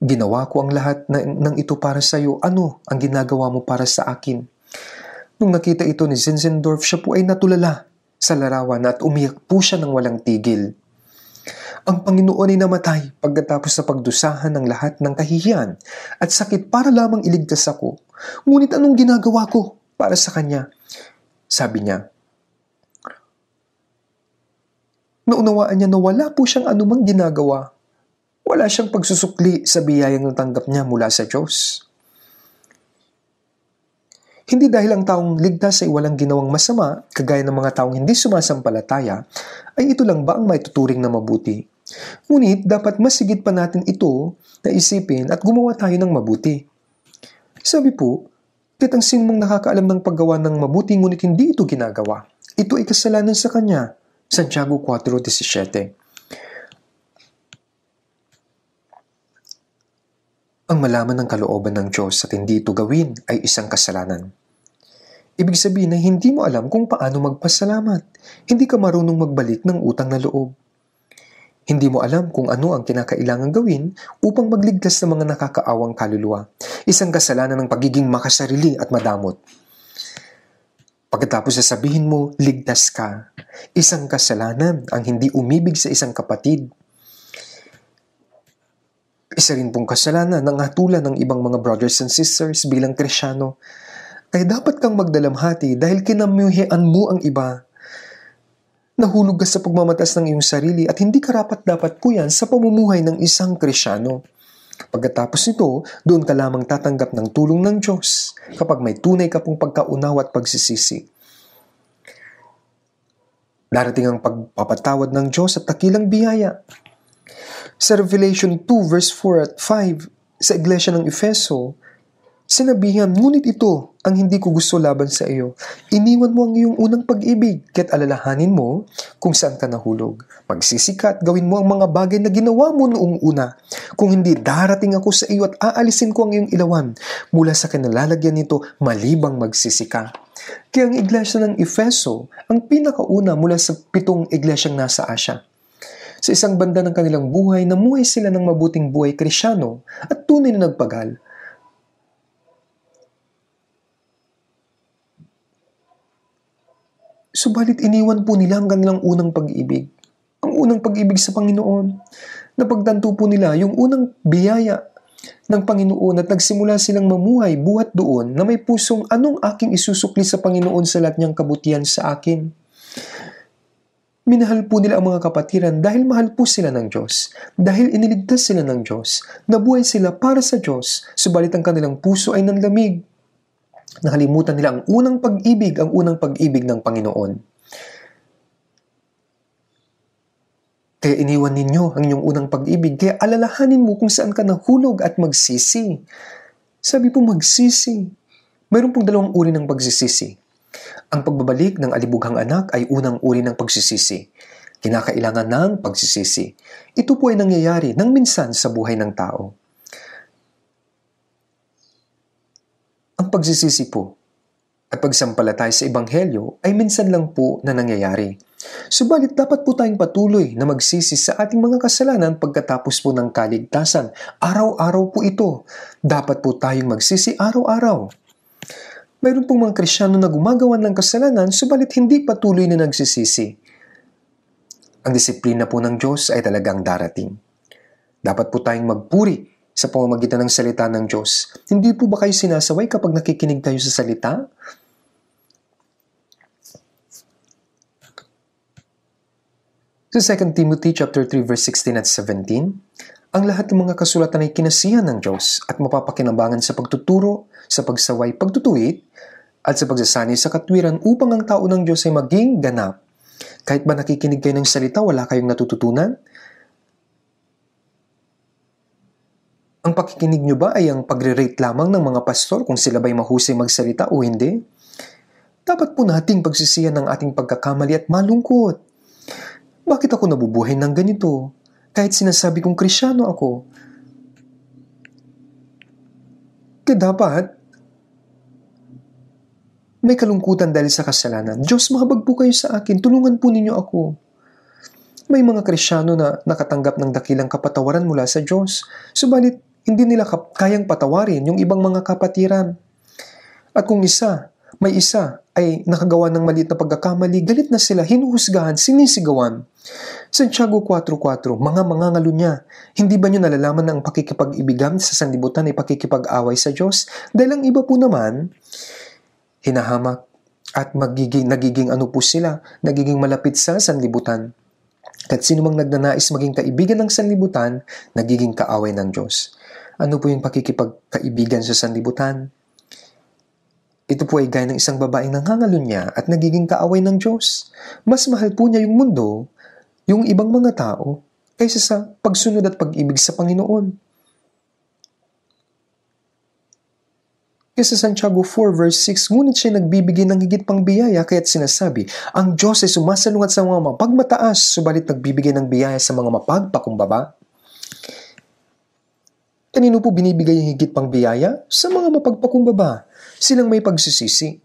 Speaker 1: Ginawa ko ang lahat ng, ng ito para sa iyo. Ano ang ginagawa mo para sa akin? Nung nakita ito ni Zinzendorf, siya po ay natulala sa larawan at umiyak po siya ng walang tigil. Ang Panginoon ay namatay pagkatapos sa pagdusahan ng lahat ng kahihiyan at sakit para lamang iligtas ako. Ngunit anong ginagawa ko para sa Kanya? Sabi niya, naunawaan niya na wala po siyang anumang ginagawa. Wala siyang pagsusukli sa biyayang natanggap niya mula sa Diyos. Hindi dahil ang taong ligtas ay walang ginawang masama, kagaya ng mga taong hindi sumasampalataya, ay ito lang ba ang maituturing na mabuti? Ngunit dapat masigit pa natin ito na isipin at gumawa tayo ng mabuti. Sabi po, kahit ang sinumang nakakaalam ng paggawa ng mabuti ngunit hindi ito ginagawa, ito ay kasalanan sa kanya. Santiago 4.17 Ang malaman ng kalooban ng Diyos at hindi ito gawin ay isang kasalanan. Ibig sabihin na hindi mo alam kung paano magpasalamat. Hindi ka marunong magbalik ng utang na loob. Hindi mo alam kung ano ang kinakailangan gawin upang magligtas ng mga nakakaawang kaluluwa. Isang kasalanan ng pagiging makasarili at madamot. Pagkatapos sasabihin mo, ligtas ka. Isang kasalanan ang hindi umibig sa isang kapatid. Isa rin pong kasalanan ng hatulan ng ibang mga brothers and sisters bilang krisyano ay dapat kang magdalamhati dahil kinamuhian mo ang iba. Nahulog ka sa pagmamatas ng iyong sarili at hindi karapat-dapat po yan sa pamumuhay ng isang krisyano. Pagkatapos nito, doon ka lamang tatanggap ng tulong ng Diyos kapag may tunay ka pong pagkaunawa at pagsisisi. Darating ang pagpapatawad ng Diyos at takilang biyaya. Sa Revelation 2 verse 4 at 5, sa iglesia ng Efeso, Sinabihan, ngunit ito ang hindi ko gusto laban sa iyo. Iniwan mo ang iyong unang pag-ibig, kaya't alalahanin mo kung saan ka nahulog. Magsisikat, gawin mo ang mga bagay na ginawa mo noong una. Kung hindi, darating ako sa iyo at aalisin ko ang iyong ilawan mula sa kinalalagyan nito malibang magsisika. Kaya ang iglesia ng Efeso ang pinakauna mula sa pitong iglesyang nasa Asya sa isang banda ng kanilang buhay, namuhay sila ng mabuting buhay krisyano at tunay na nagpagal. Subalit iniwan po nila ang kanilang unang pag-ibig. Ang unang pag-ibig sa Panginoon. Napagtanto po nila yung unang biyaya ng Panginoon at nagsimula silang mamuhay buhat doon na may pusong anong aking isusukli sa Panginoon sa lahat niyang kabutihan sa akin. Minahal po nila ang mga kapatiran dahil mahal po sila ng Diyos, dahil iniligtas sila ng Diyos, nabuhay sila para sa Diyos, subalit ang kanilang puso ay nanlamig, Nakalimutan nila ang unang pag-ibig, ang unang pag-ibig ng Panginoon. Kaya iniwan ninyo ang inyong unang pag-ibig. Kaya alalahanin mo kung saan ka nahulog at magsisi. Sabi po magsisi. Mayroon pong dalawang uri ng pagsisisi. Ang pagbabalik ng alibughang anak ay unang uri ng pagsisisi. Kinakailangan ng pagsisisi. Ito po ay nangyayari ng minsan sa buhay ng tao. Ang pagsisisi po at pagsampalatay sa Ebanghelyo ay minsan lang po na nangyayari. Subalit dapat po tayong patuloy na magsisi sa ating mga kasalanan pagkatapos po ng kaligtasan. Araw-araw po ito. Dapat po tayong magsisi araw-araw. Mayroon pong mga Krisyano na gumagawa ng kasalanan subalit hindi patuloy na nagsisisi. Ang disiplina po ng Diyos ay talagang darating. Dapat po tayong magpuri sa pamamagitan ng salita ng Diyos. Hindi po ba kayo sinasaway kapag nakikinig tayo sa salita? Sa 2 Timothy chapter 3 verse 16 at 17, ang lahat ng mga kasulatan ay kinasihan ng Diyos at mapapakinabangan sa pagtuturo, sa pagsaway, pagtutuwid, at sa pagsasanay sa katwiran upang ang tao ng Diyos ay maging ganap. Kahit ba nakikinig kayo ng salita, wala kayong natututunan? Ang pakikinig nyo ba ay ang pagre-rate lamang ng mga pastor kung sila ba'y mahusay magsalita o hindi? Dapat po nating pagsisiyan ng ating pagkakamali at malungkot. Bakit ako nabubuhay ng ganito? Kahit sinasabi kong krisyano ako. Kaya dapat, may kalungkutan dahil sa kasalanan. Diyos, mahabag po kayo sa akin. Tulungan po ninyo ako. May mga krisyano na nakatanggap ng dakilang kapatawaran mula sa Diyos. Subalit, hindi nila kayang patawarin yung ibang mga kapatiran. At kung isa, may isa ay nakagawa ng maliit na pagkakamali, galit na sila, hinuhusgahan, sinisigawan. Santiago 4.4, mga mangangalu niya, hindi ba niyo nalalaman na ang pakikipag-ibigan sa sanlibutan ay pakikipag-away sa Diyos? Dahil ang iba po naman, hinahamak at magiging, nagiging ano po sila, nagiging malapit sa sanlibutan. At sino mang nagnanais maging kaibigan ng sanlibutan, nagiging kaaway ng Diyos. Ano po yung pakikipagkaibigan sa sanlibutan? Ito po ay gaya ng isang babaeng nangangalunya at nagiging kaaway ng Diyos. Mas mahal po niya yung mundo, yung ibang mga tao, kaysa sa pagsunod at pag-ibig sa Panginoon. sa Santiago 4 verse 6, ngunit siya nagbibigay ng higit pang biyaya kaya't sinasabi, ang Diyos ay sumasalungat sa mga mapagmataas, subalit nagbibigay ng biyaya sa mga mapagpakumbaba. Kanino po binibigay ang higit pang biyaya? Sa mga mapagpakumbaba, silang may pagsisisi.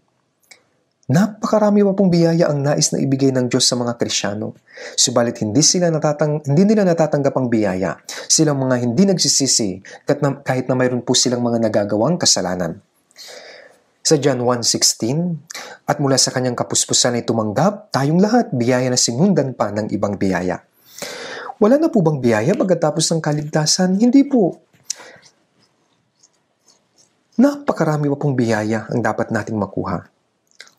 Speaker 1: Napakarami pa pong biyaya ang nais na ibigay ng Diyos sa mga Krisyano. Subalit hindi, sila natatang, hindi nila natatanggap ang biyaya. Silang mga hindi nagsisisi kahit na, kahit na mayroon po silang mga nagagawang kasalanan. Sa John 1.16, At mula sa kanyang kapuspusan ay tumanggap tayong lahat biyaya na sinundan pa ng ibang biyaya. Wala na po bang biyaya pagkatapos ng kaligtasan? Hindi po napakarami pa pong biyaya ang dapat nating makuha.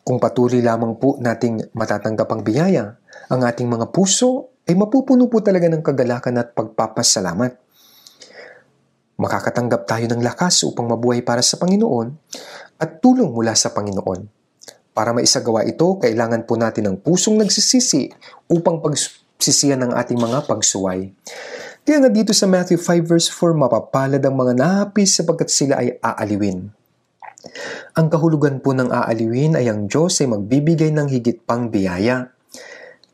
Speaker 1: Kung patuloy lamang po nating matatanggap ang biyaya, ang ating mga puso ay mapupuno po talaga ng kagalakan at pagpapasalamat. Makakatanggap tayo ng lakas upang mabuhay para sa Panginoon at tulong mula sa Panginoon. Para maisagawa ito, kailangan po natin ng pusong nagsisisi upang pagsisihan ng ating mga pagsuway. Kaya nga dito sa Matthew 5 verse 4, mapapalad ang mga nahapis sapagkat sila ay aaliwin. Ang kahulugan po ng aaliwin ay ang Diyos ay magbibigay ng higit pang biyaya.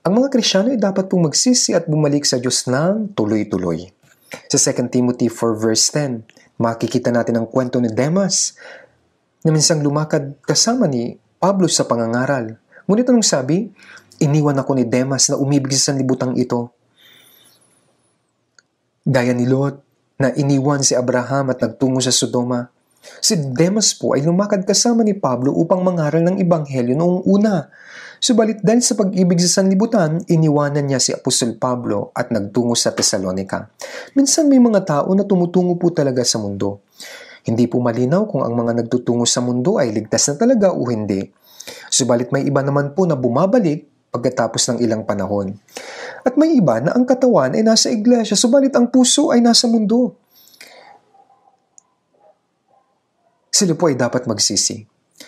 Speaker 1: Ang mga Krisyano ay dapat pong magsisi at bumalik sa Diyos ng tuloy-tuloy. Sa 2 Timothy 4 verse 10, makikita natin ang kwento ni Demas na minsang lumakad kasama ni Pablo sa pangangaral. Ngunit anong sabi? Iniwan ako ni Demas na umibig sa sanlibutan ito Gaya ni Lot na iniwan si Abraham at nagtungo sa Sodoma. Si Demas po ay lumakad kasama ni Pablo upang mangaral ng Ibanghelyo noong una. Subalit dahil sa pag-ibig sa sanlibutan, iniwanan niya si Apostol Pablo at nagtungo sa Tesalonika. Minsan may mga tao na tumutungo po talaga sa mundo. Hindi po malinaw kung ang mga nagtutungo sa mundo ay ligtas na talaga o hindi. Subalit may iba naman po na bumabalik pagkatapos ng ilang panahon. At may iba na ang katawan ay nasa iglesia, subalit ang puso ay nasa mundo. Sila po ay dapat magsisi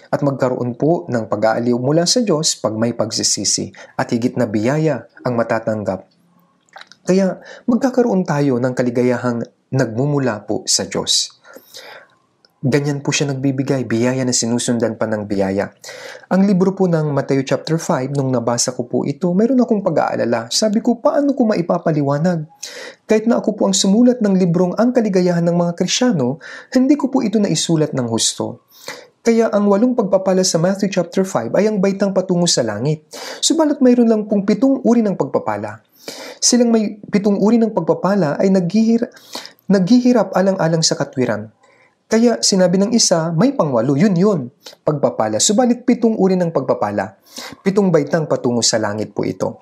Speaker 1: at magkaroon po ng pag-aaliw mula sa Diyos pag may pagsisisi at higit na biyaya ang matatanggap. Kaya magkakaroon tayo ng kaligayahang nagmumula po sa Diyos. Ganyan po siya nagbibigay biyaya na sinusundan pa ng biyaya. Ang libro po ng Mateo chapter 5, nung nabasa ko po ito, mayroon akong pag-aalala. Sabi ko, paano ko maipapaliwanag? Kahit na ako po ang sumulat ng librong Ang Kaligayahan ng Mga Krisyano, hindi ko po ito naisulat ng husto. Kaya ang walong pagpapala sa Matthew chapter 5 ay ang baitang patungo sa langit. Subalit mayroon lang pong pitong uri ng pagpapala. Silang may pitong uri ng pagpapala ay naghihir, naghihirap alang-alang sa katwiran. Kaya sinabi ng isa, may pangwalo, yun yun, pagpapala. Subalit pitong uri ng pagpapala. Pitong baitang patungo sa langit po ito.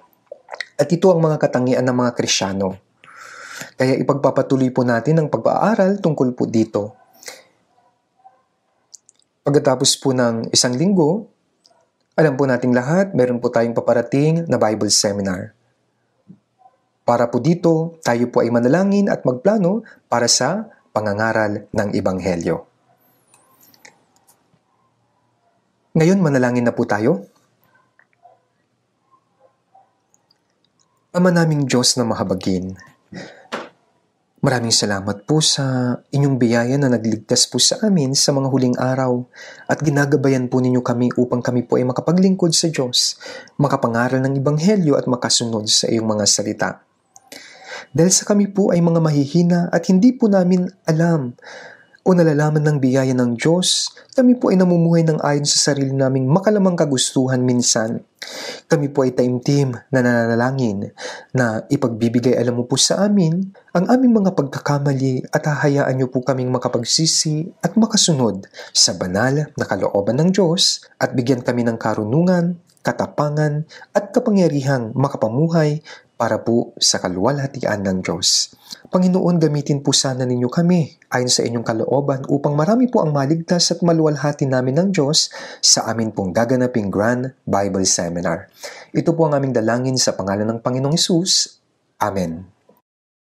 Speaker 1: At ito ang mga katangian ng mga Krisyano. Kaya ipagpapatuloy po natin ang pag-aaral tungkol po dito. Pagkatapos po ng isang linggo, alam po nating lahat, meron po tayong paparating na Bible Seminar. Para po dito, tayo po ay manalangin at magplano para sa pangangaral ng Ibanghelyo. Ngayon manalangin na po tayo. Ama naming Diyos na mahabagin, maraming salamat po sa inyong biyaya na nagligtas po sa amin sa mga huling araw at ginagabayan po ninyo kami upang kami po ay makapaglingkod sa Diyos, makapangaral ng Ibanghelyo at makasunod sa iyong mga salita dahil sa kami po ay mga mahihina at hindi po namin alam o nalalaman ng biyaya ng Diyos, kami po ay namumuhay ng ayon sa sarili naming makalamang kagustuhan minsan. Kami po ay taimtim na nananalangin na ipagbibigay alam mo po sa amin ang aming mga pagkakamali at hahayaan niyo po kaming makapagsisi at makasunod sa banal na kalooban ng Diyos at bigyan kami ng karunungan, katapangan at kapangyarihang makapamuhay para po sa kaluwalhatian ng Diyos. Panginoon, gamitin po sana ninyo kami ayon sa inyong kalooban upang marami po ang maligtas at maluwalhati namin ng Diyos sa amin pong gaganaping Grand Bible Seminar. Ito po ang aming dalangin sa pangalan ng Panginoong Isus. Amen.